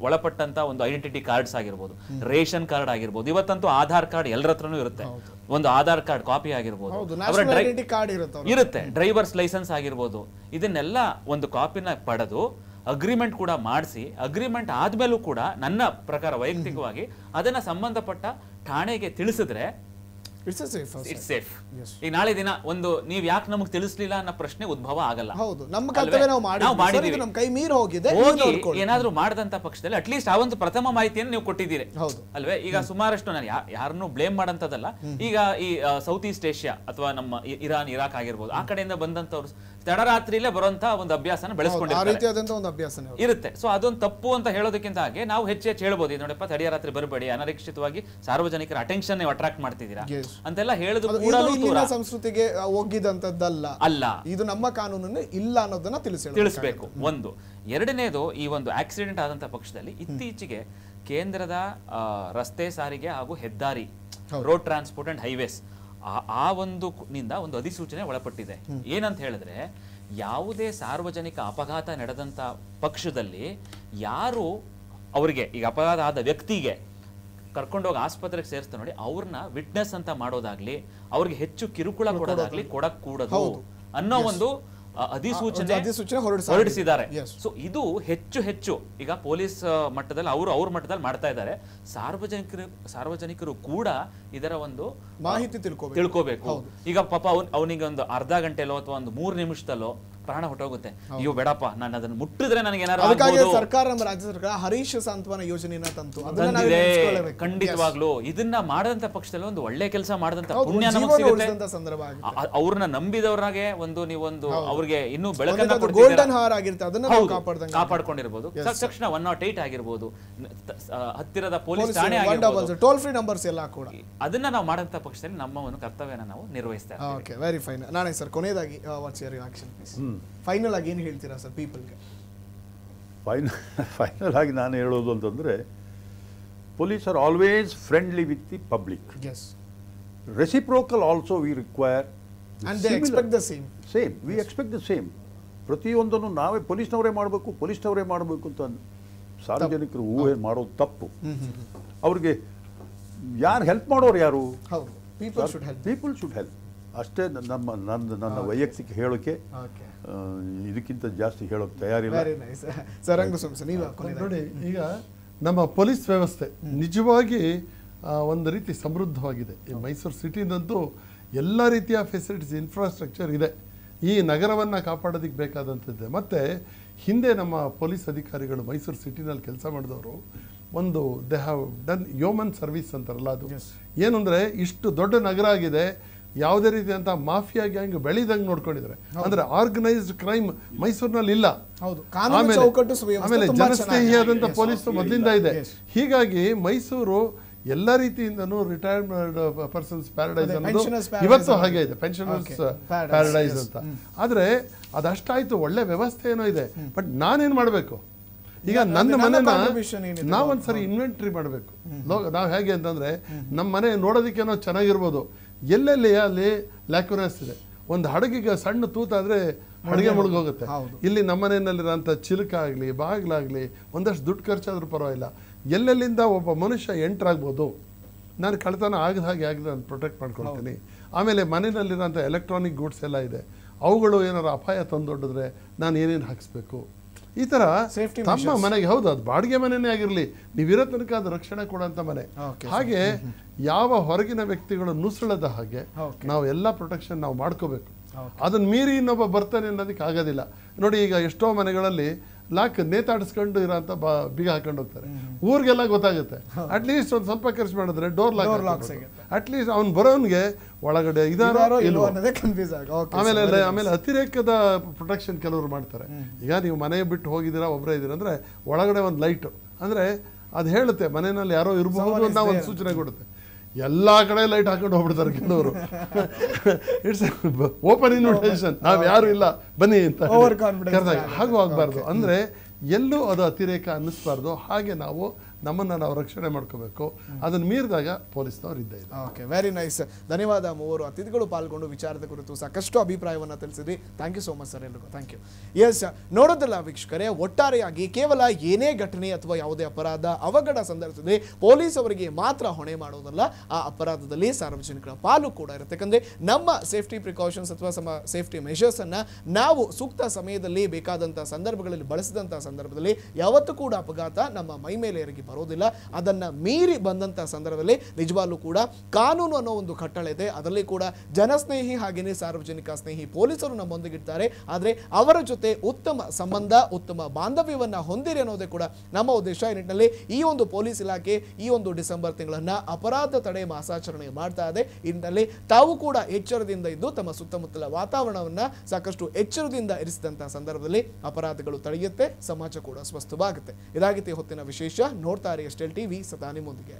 ಒಳಪಟ್ಟಂತ ಒಂದು ಐಡೆಂಟಿಟಿ ಕಾರ್ಡ್ಸ್ ಆಗಿರ್ಬೋದು ರೇಷನ್ ಕಾರ್ಡ್ ಆಗಿರ್ಬೋದು ಇವತ್ತಂತೂ ಆಧಾರ್ ಕಾರ್ಡ್ ಎಲ್ಲರ ಇರುತ್ತೆ ಒಂದು ಆಧಾರ್ ಕಾರ್ಡ್ ಕಾಪಿ ಆಗಿರ್ಬೋದು ಇರುತ್ತೆ ಡ್ರೈವರ್ಸ್ ಲೈಸೆನ್ಸ್ ಆಗಿರ್ಬೋದು ಇದನ್ನೆಲ್ಲ ಒಂದು ಕಾಪಿನ ಪಡೆದು ಅಗ್ರಿಮೆಂಟ್ ಕೂಡ ಮಾಡಿಸಿ ಅಗ್ರಿಮೆಂಟ್ ಆದ್ಮೇಲೂ ಕೂಡ ನನ್ನ ಪ್ರಕಾರ ವೈಯಕ್ತಿಕವಾಗಿ ಅದನ್ನ ಸಂಬಂಧಪಟ್ಟ ಠಾಣೆಗೆ ತಿಳಿಸಿದ್ರೆ ಇಟ್ಸ್ ಈಗ ನಾಳೆ ದಿನ ಒಂದು ನೀವ್ ಯಾಕೆ ನಮಗೆ ತಿಳಿಸಲಿಲ್ಲ ಅನ್ನೋ ಪ್ರಶ್ನೆ ಉದ್ಭವ ಆಗಲ್ಲ ಹೌದು ನಾವು ನಮ್ಮ ಕೈ ಏನಾದ್ರೂ ಮಾಡದಂತ ಪಕ್ಷದಲ್ಲಿ ಅಟ್ಲೀಸ್ಟ್ ಆ ಒಂದು ಪ್ರಥಮ ಮಾಹಿತಿಯನ್ನು ನೀವು ಕೊಟ್ಟಿದ್ದೀರಿ ಹೌದು ಅಲ್ವೇ ಈಗ ಸುಮಾರಷ್ಟು ನಾನು ಯಾರನ್ನು ಬ್ಲೇಮ್ ಮಾಡಂತದಲ್ಲ ಈಗ ಈ ಸೌತ್ ಈಸ್ಟ್ ಏಷ್ಯಾ ಅಥವಾ ನಮ್ಮ ಇರಾನ್ ಇರಾಕ್ ಆಗಿರ್ಬೋದು ಆ ಕಡೆಯಿಂದ ಬಂದಂತವ್ರು ತಡರಾತ್ರಿಲೇ ಬರುವಂತ ಒಂದು ಅಭ್ಯಾಸನ ಬೆಳೆಸ್ಕೊಂಡಿದ್ದಾರೆ ಇರುತ್ತೆ ಸೊ ಅದೊಂದು ತಪ್ಪು ಅಂತ ಹೇಳೋದಕ್ಕಿಂತ ಹಾಗೆ ನಾವು ಹೆಚ್ಚು ಹೆಚ್ಚು ಹೇಳ್ಬೋದು ನೋಡಪ್ಪ ತಡರಾತ್ರಿ ಬರಬೇಡಿ ಅನಿರೀಕ್ಷಿತವಾಗಿ ಸಾರ್ವಜನಿಕರ ಅಟೆನ್ಷನ್ ನೀವು ಅಟ್ರಾಕ್ಟ್ ಮಾಡ್ತಿದ್ದೀರಾ ಅಂತೆಲ್ಲ ಹೇಳುದು ಸಂಸ್ಕೃತಿಗೆ ಒಗ್ಗಿದಂತದ್ದಲ್ಲ ಅಲ್ಲ ಇದು ನಮ್ಮ ಕಾನೂನು ಇಲ್ಲ ಅನ್ನೋದನ್ನ ತಿಳಿಸಿ ತಿಳಿಸಬೇಕು ಒಂದು ಎರಡನೇದು ಈ ಒಂದು ಆಕ್ಸಿಡೆಂಟ್ ಆದಂತ ಪಕ್ಷದಲ್ಲಿ ಇತ್ತೀಚೆಗೆ ಕೇಂದ್ರದ ರಸ್ತೆ ಸಾರಿಗೆ ಹಾಗೂ ಹೆದ್ದಾರಿ ರೋಡ್ ಟ್ರಾನ್ಸ್ಪೋರ್ಟ್ ಅಂಡ್ ಹೈವೇಸ್ ಆ ಒಂದು ನಿಂದ ಒಂದು ಅಧಿಸೂಚನೆ ಒಳಪಟ್ಟಿದೆ ಏನಂತ ಹೇಳಿದ್ರೆ ಯಾವುದೇ ಸಾರ್ವಜನಿಕ ಅಪಘಾತ ನಡೆದಂತ ಪಕ್ಷದಲ್ಲಿ ಯಾರು ಅವರಿಗೆ ಈಗ ಅಪಘಾತ ಆದ ವ್ಯಕ್ತಿಗೆ ಕರ್ಕೊಂಡೋಗಿ ಆಸ್ಪತ್ರೆಗೆ ಸೇರಿಸ್ತಾ ನೋಡಿ ಅವ್ರನ್ನ ವಿಟ್ನೆಸ್ ಅಂತ ಮಾಡೋದಾಗ್ಲಿ ಅವ್ರಿಗೆ ಹೆಚ್ಚು ಕಿರುಕುಳ ಕೊಡೋದಾಗ್ಲಿ ಕೊಡಕ್ ಕೂಡದು ಅನ್ನೋ ಒಂದು ಅಧಿಸೂಚನೆ ಅಧಿಸೂಚನೆ ಹೊರಡಿಸಿದ್ದಾರೆ ಸೊ ಇದು ಹೆಚ್ಚು ಹೆಚ್ಚು ಈಗ ಪೊಲೀಸ್ ಮಟ್ಟದಲ್ಲಿ ಅವರು ಅವ್ರ ಮಟ್ಟದಲ್ಲಿ ಮಾಡ್ತಾ ಇದ್ದಾರೆ ಸಾರ್ವಜನಿಕರು ಸಾರ್ವಜನಿಕರು ಕೂಡ ಇದರ ಒಂದು ಮಾಹಿತಿ ತಿಳ್ಕೋಬೇಕು ಈಗ ಪಾಪ ಅವನಿಗೆ ಒಂದು ಅರ್ಧ ಗಂಟೆಲೋ ಅಥವಾ ಒಂದು ಮೂರು ನಿಮಿಷದಲ್ಲೋ ಪ್ರಾಣ ಹೊಟ್ಟೋಗುತ್ತೆ ಅಯ್ಯೋ ಬೇಡಪ್ಪ ನಾನು ಅದನ್ನ ಮುಟ್ಟಿದ್ರೆ ನನಗೆ ಸರ್ಕಾರ ನಮ್ಮ ರಾಜ್ಯ ಸರ್ಕಾರ ಹರೀಶ್ ಸಾಂತ್ವನ ಯೋಜನೆಯನ್ನ ತಂತು ಖಂಡಿತವಾಗ್ಲು ಇದನ್ನ ಮಾಡದಂತ ಪಕ್ಷದಲ್ಲಿ ಒಂದು ಒಳ್ಳೆ ಕೆಲಸ ಮಾಡದಂತ ಪುಣ್ಯ ಸಂದರ್ಭ ಅವ್ರನ್ನ ನಂಬಿದವ್ರಾಗೆ ಒಂದು ನೀವೊಂದು ಅವ್ರಿಗೆ ಇನ್ನೂ ಬೆಳಕನ್ನ ಗೋಲ್ಡನ್ ಹಾರ್ ಆಗಿರುತ್ತೆ ಅದನ್ನ ಕಾಪಾಡ್ಕೊಂಡಿರ್ಬೋದು ತಕ್ಷಣ ಒನ್ ನಾಟ್ ಏಟ್ ಆಗಿರ್ಬೋದು ಹತ್ತಿರದ ಪೊಲೀಸ್ ಠಾಣೆ ಟೋಲ್ ಫ್ರೀ ನಂಬರ್ಸ್ ಎಲ್ಲ ಕೂಡ ಅದನ್ನ ನಾವು ಮಾಡಂತ ಪಕ್ಷದಲ್ಲಿ ನಮ್ಮ ಒಂದು ಕರ್ತವ್ಯನ ನಾವು ನಿರ್ವಹಿಸ್ತೇವೆ ಓಕೆ ವೆರಿ ಫೈನ್ ನಾಳೆ ಸರ್ ಕೊನೆಯದಾಗಿ what's your action please final ಆಗಿ ಏನು ಹೇಳ್ತೀರಾ ಸರ್ ಪೀಪಲ್ಗೆ ಫೈನಲ್ ಫೈನಲ್ ಆಗಿ ನಾನು ಹೇಳೋದು ಅಂತಂದರೆ police are always friendly with the public as reciprocal also we require and expect the same same we expect the same ಪ್ರತಿಯೊಂದನ್ನು ನಾವೇ ಪೊಲೀಸ್ನವರೇ ಮಾಡಬೇಕು ಪೊಲೀಸ್ನವರೇ ಮಾಡಬೇಕು ಅಂತ ಸಾರ್ವಜನಿಕರು ಊಹೆ ಮಾಡೋದು ತಪ್ಪು ಅವ್ರಿಗೆ ಯಾರು ಹೆಲ್ಪ್ ಮಾಡೋರು ಯಾರು people should help people should help ಅಷ್ಟೇ ನಮ್ಮ ನನ್ನ ನನ್ನ ವೈಯಕ್ತಿಕ ಹೇಳೋಕೆ ಇದಕ್ಕಿಂತ ಜಾಸ್ತಿ ಹೇಳೋಕೆ ತಯಾರಿಲ್ಲ ನೋಡಿ ಈಗ ನಮ್ಮ ಪೊಲೀಸ್ ವ್ಯವಸ್ಥೆ ನಿಜವಾಗಿ ಒಂದು ರೀತಿ ಸಮೃದ್ಧವಾಗಿದೆ ಈ ಮೈಸೂರು ಸಿಟಿನಂತೂ ಎಲ್ಲ ರೀತಿಯ ಫೆಸಿಲಿಟೀಸ್ ಇನ್ಫ್ರಾಸ್ಟ್ರಕ್ಚರ್ ಇದೆ ಈ ನಗರವನ್ನು ಕಾಪಾಡೋದಕ್ಕೆ ಬೇಕಾದಂಥದ್ದೆ ಮತ್ತು ಹಿಂದೆ ನಮ್ಮ ಪೊಲೀಸ್ ಅಧಿಕಾರಿಗಳು ಮೈಸೂರು ಸಿಟಿನಲ್ಲಿ ಕೆಲಸ ಮಾಡಿದವರು ಒಂದು they have done yeoman service ಅಂತಾರಲ್ಲ ಅದು ಏನು ಇಷ್ಟು ದೊಡ್ಡ ನಗರ ಆಗಿದೆ ಯಾವುದೇ ರೀತಿಯಂಥ ಮಾಫಿಯಾ ಗ್ಯಾಂಗ್ ಬೆಳೆದಂಗೆ ನೋಡ್ಕೊಂಡಿದ್ದಾರೆ ಅಂದ್ರೆ ಆರ್ಗನೈಸ್ಡ್ ಕ್ರೈಮ್ ಮೈಸೂರಿನಲ್ಲಿ ಇಲ್ಲ ಹೌದು ಆಮೇಲೆ ಜನಸ್ಥೇಹಿಯಾದಂಥ ಪೊಲೀಸ್ ಮೊದಲಿಂದ ಇದೆ ಹೀಗಾಗಿ ಮೈಸೂರು ಎಲ್ಲ ರೀತಿಯಿಂದನೂ ರಿಟೈರ್ಡ್ ಪರ್ಸನ್ಸ್ ಪ್ಯಾರಡೈಸ್ ಅನ್ನೋದು ಇವತ್ತು ಹಾಗೆ ಇದೆ ಪೆನ್ಷನರ್ಸ್ ಪ್ಯಾರಡೈಸ್ ಅಂತ ಆದರೆ ಅದಷ್ಟಾಯ್ತು ಒಳ್ಳೆ ವ್ಯವಸ್ಥೆ ಏನೋ ಇದೆ ಬಟ್ ನಾನೇನು ಮಾಡಬೇಕು ಈಗ ನನ್ನ ಮನೆನ ನಾವೊಂದ್ಸರಿ ಇನ್ವೆಂಟ್ರಿ ಮಾಡಬೇಕು ನಾವು ಹೇಗೆ ಅಂತಂದ್ರೆ ನಮ್ಮ ಮನೆ ನೋಡೋದಕ್ಕೇನೋ ಚೆನ್ನಾಗಿರ್ಬೋದು ಎಲ್ಲೆಲ್ಲಿ ಅಲ್ಲಿ ಲ್ಯಾಕ್ಯುರೆನ್ಸ್ ಇದೆ ಒಂದು ಹಡಗಿಗೆ ಸಣ್ಣ ತೂತಾದರೆ ಹಡಗೆ ಮುಳುಗೋಗುತ್ತೆ ಇಲ್ಲಿ ನಮ್ಮನೆಯಲ್ಲಿರೋಂಥ ಚಿಲ್ಕ ಆಗಲಿ ಬಾಗಿಲಾಗಲಿ ಒಂದಷ್ಟು ದುಡ್ಡು ಖರ್ಚಾದರೂ ಪರವಾಗಿಲ್ಲ ಎಲ್ಲೆಲ್ಲಿಂದ ಒಬ್ಬ ಮನುಷ್ಯ ಎಂಟ್ರಾಗ್ಬೋದು ನಾನು ಕಳೆತನ ಆಗದ ಹಾಗೆ ಆಗಿದೆ ನಾನು ಪ್ರೊಟೆಕ್ಟ್ ಮಾಡ್ಕೊಳ್ತೀನಿ ಆಮೇಲೆ ಮನೆಯಲ್ಲಿರೋಂಥ ಎಲೆಕ್ಟ್ರಾನಿಕ್ ಗೂಡ್ಸ್ ಎಲ್ಲ ಇದೆ ಅವುಗಳು ಏನಾರು ಅಪಾಯ ತಂದೊಡ್ಡಿದ್ರೆ ನಾನು ಏನೇನು ಹಾಕಿಸ್ಬೇಕು ಈ ತರ ಸೇಫ್ಟಿ ತಮ್ಮ ಮನೆಗೆ ಹೌದು ಅದು ಬಾಡಿಗೆ ಮನೆಯೇ ಆಗಿರಲಿ ನೀವಿರೋ ತನಕ ಅದು ರಕ್ಷಣೆ ಕೊಡೋಂಥ ಮನೆ ಹಾಗೆ ಯಾವ ಹೊರಗಿನ ವ್ಯಕ್ತಿಗಳು ನುಸುಳದ ಹಾಗೆ ನಾವು ಎಲ್ಲ ಪ್ರೊಟೆಕ್ಷನ್ ನಾವು ಮಾಡ್ಕೋಬೇಕು ಅದನ್ನ ಮೀರಿ ಇನ್ನೊಬ್ಬ ಬರ್ತಾನೆ ಅನ್ನೋದಕ್ಕೆ ಆಗೋದಿಲ್ಲ ನೋಡಿ ಈಗ ಎಷ್ಟೋ ಮನೆಗಳಲ್ಲಿ ಲಾಕ್ ನೇತಾಡಿಸ್ಕೊಂಡು ಇರೋಂಥ ಬಾ ಬೀಗ ಹಾಕೊಂಡು ಹೋಗ್ತಾರೆ ಊರಿಗೆಲ್ಲ ಗೊತ್ತಾಗುತ್ತೆ ಅಟ್ಲೀಸ್ಟ್ ಒಂದು ಸ್ವಲ್ಪ ಖರ್ಚು ಮಾಡಿದ್ರೆ ಡೋರ್ ಲಾಕ್ ಅಟ್ ಅಟ್ಲೀಸ್ಟ್ ಅವ್ನು ಬರೋನ್ಗೆ ಒಳಗಡೆ ಇದಾರೋ ಆಮೇಲೆ ಆಮೇಲೆ ಅತಿರೇಕದ ಪ್ರೊಟೆಕ್ಷನ್ ಕೆಲವರು ಮಾಡ್ತಾರೆ ಈಗ ನೀವು ಮನೆ ಬಿಟ್ಟು ಹೋಗಿದ್ದೀರಾ ಒಬ್ಬರೇ ಇದ್ದೀರಾ ಅಂದರೆ ಒಳಗಡೆ ಒಂದು ಲೈಟು ಅಂದರೆ ಅದು ಹೇಳುತ್ತೆ ಮನೆಯಲ್ಲಿ ಯಾರೋ ಇರಬಹುದು ಅಂತ ಒಂದು ಸೂಚನೆ ಕೊಡುತ್ತೆ ಎಲ್ಲ ಕಡೆ ಲೈಟ್ ಹಾಕೊಂಡು ಹೋಗ್ಬಿಡ್ತಾರೆ ಕೆಲವರು ಇಟ್ಸ್ ಓಪನ್ ಇನ್ವಿಟೇಷನ್ ನಾವು ಯಾರು ಇಲ್ಲ ಬನ್ನಿ ಅಂತ ಹಾಗೂ ಆಗಬಾರ್ದು ಅಂದ್ರೆ ಎಲ್ಲೂ ಅದು ಅತಿರೇಕ ಅನ್ನಿಸ್ಬಾರ್ದು ಹಾಗೆ ನಾವು ನಮ್ಮನ್ನು ನಾವು ರಕ್ಷಣೆ ಮಾಡ್ಕೋಬೇಕು ಅದನ್ನು ಮೀರಿದಾಗ ಪೊಲೀಸ್ನವ್ರು ಇದ್ದೇ ಇದೆ ಓಕೆ ವೆರಿ ನೈಸ್ ಧನ್ಯವಾದ ಮೂವರು ಅತಿಥಿಗಳು ಪಾಲ್ಗೊಂಡು ವಿಚಾರದ ಕುರಿತು ಸಾಕಷ್ಟು ಅಭಿಪ್ರಾಯವನ್ನು ತಿಳಿಸಿದ್ರಿ thank you so much sir ಎಲ್ಲರಿಗೂ ಥ್ಯಾಂಕ್ ಯು ಎಸ್ ನೋಡೋದಲ್ಲ ವೀಕ್ಷಕರೇ ಒಟ್ಟಾರೆಯಾಗಿ ಕೇವಲ ಏನೇ ಘಟನೆ ಅಥವಾ ಯಾವುದೇ ಅಪರಾಧ ಅವಘಡ ಸಂದರ್ಭದಲ್ಲಿ ಪೊಲೀಸ್ ಅವರಿಗೆ ಮಾತ್ರ ಹೊಣೆ ಮಾಡೋದಲ್ಲ ಆ ಅಪರಾಧದಲ್ಲಿ ಸಾರ್ವಜನಿಕರ ಪಾಲು ಕೂಡ ಇರುತ್ತೆ ಯಾಕಂದ್ರೆ ನಮ್ಮ ಸೇಫ್ಟಿ ಪ್ರಿಕಾಷನ್ಸ್ ಅಥವಾ ಸಮ ಸೇಫ್ಟಿ ಅನ್ನ ನಾವು ಸೂಕ್ತ ಸಮಯದಲ್ಲಿ ಬೇಕಾದಂತಹ ಸಂದರ್ಭಗಳಲ್ಲಿ ಬಳಸಿದಂಥ ಸಂದರ್ಭದಲ್ಲಿ ಯಾವತ್ತೂ ಕೂಡ ಅಪಘಾತ ನಮ್ಮ ಮೈ ಮೇಲೆ ಇರಗಿ ಬರೋದಿಲ್ಲ ಅದನ್ನು ಮೀರಿ ಬಂದಂಥ ಸಂದರ್ಭದಲ್ಲಿ ನಿಜವಾಗ್ಲೂ ಕೂಡ ಕಾನೂನು ಅನ್ನೋ ಒಂದು ಕಟ್ಟಳೆ ಇದೆ ಅದರಲ್ಲಿ ಕೂಡ ಜನಸ್ನೇಹಿ ಹಾಗೆಯೇ ಸಾರ್ವಜನಿಕ ಸ್ನೇಹಿ ಪೊಲೀಸರು ನಮ್ಮೊಂದಿಗಿರ್ತಾರೆ ಆದರೆ ಅವರ ಜೊತೆ ಉತ್ತಮ ಸಂಬಂಧ ಉತ್ತಮ ಬಾಂಧವ್ಯವನ್ನು ಹೊಂದಿರಿ ಅನ್ನೋದೇ ಕೂಡ ನಮ್ಮ ಉದ್ದೇಶ ಈ ನಿಟ್ಟಿನಲ್ಲಿ ಈ ಒಂದು ಪೊಲೀಸ್ ಇಲಾಖೆ ಈ ಒಂದು ಡಿಸೆಂಬರ್ ತಿಂಗಳನ್ನು ಅಪರಾಧ ತಡೆ ಮಾಸಾಚರಣೆ ಮಾಡ್ತಾ ಇದೆ ಇದರಲ್ಲಿ ತಾವು ಕೂಡ ಎಚ್ಚರದಿಂದ ಇದ್ದು ತಮ್ಮ ಸುತ್ತಮುತ್ತಲ ವಾತಾವರಣವನ್ನು ಸಾಕಷ್ಟು ಎಚ್ಚರದಿಂದ ಇರಿಸಿದಂತಹ ಸಂದರ್ಭದಲ್ಲಿ ಅಪರಾಧಗಳು ತಡೆಯುತ್ತೆ ಸಮಾಜ ಕೂಡ ಸ್ವಸ್ಥವಾಗುತ್ತೆ ಇದಾಗಿತ್ತು ಹೊತ್ತಿನ ವಿಶೇಷ ನೋಡ್ತಾ ನೋಡ್ತಾ ಇರಿ ಎಸ್ ಎಲ್ ಟಿ ವಿ ಸದಾನಿ ಮುಂದಿಗೆ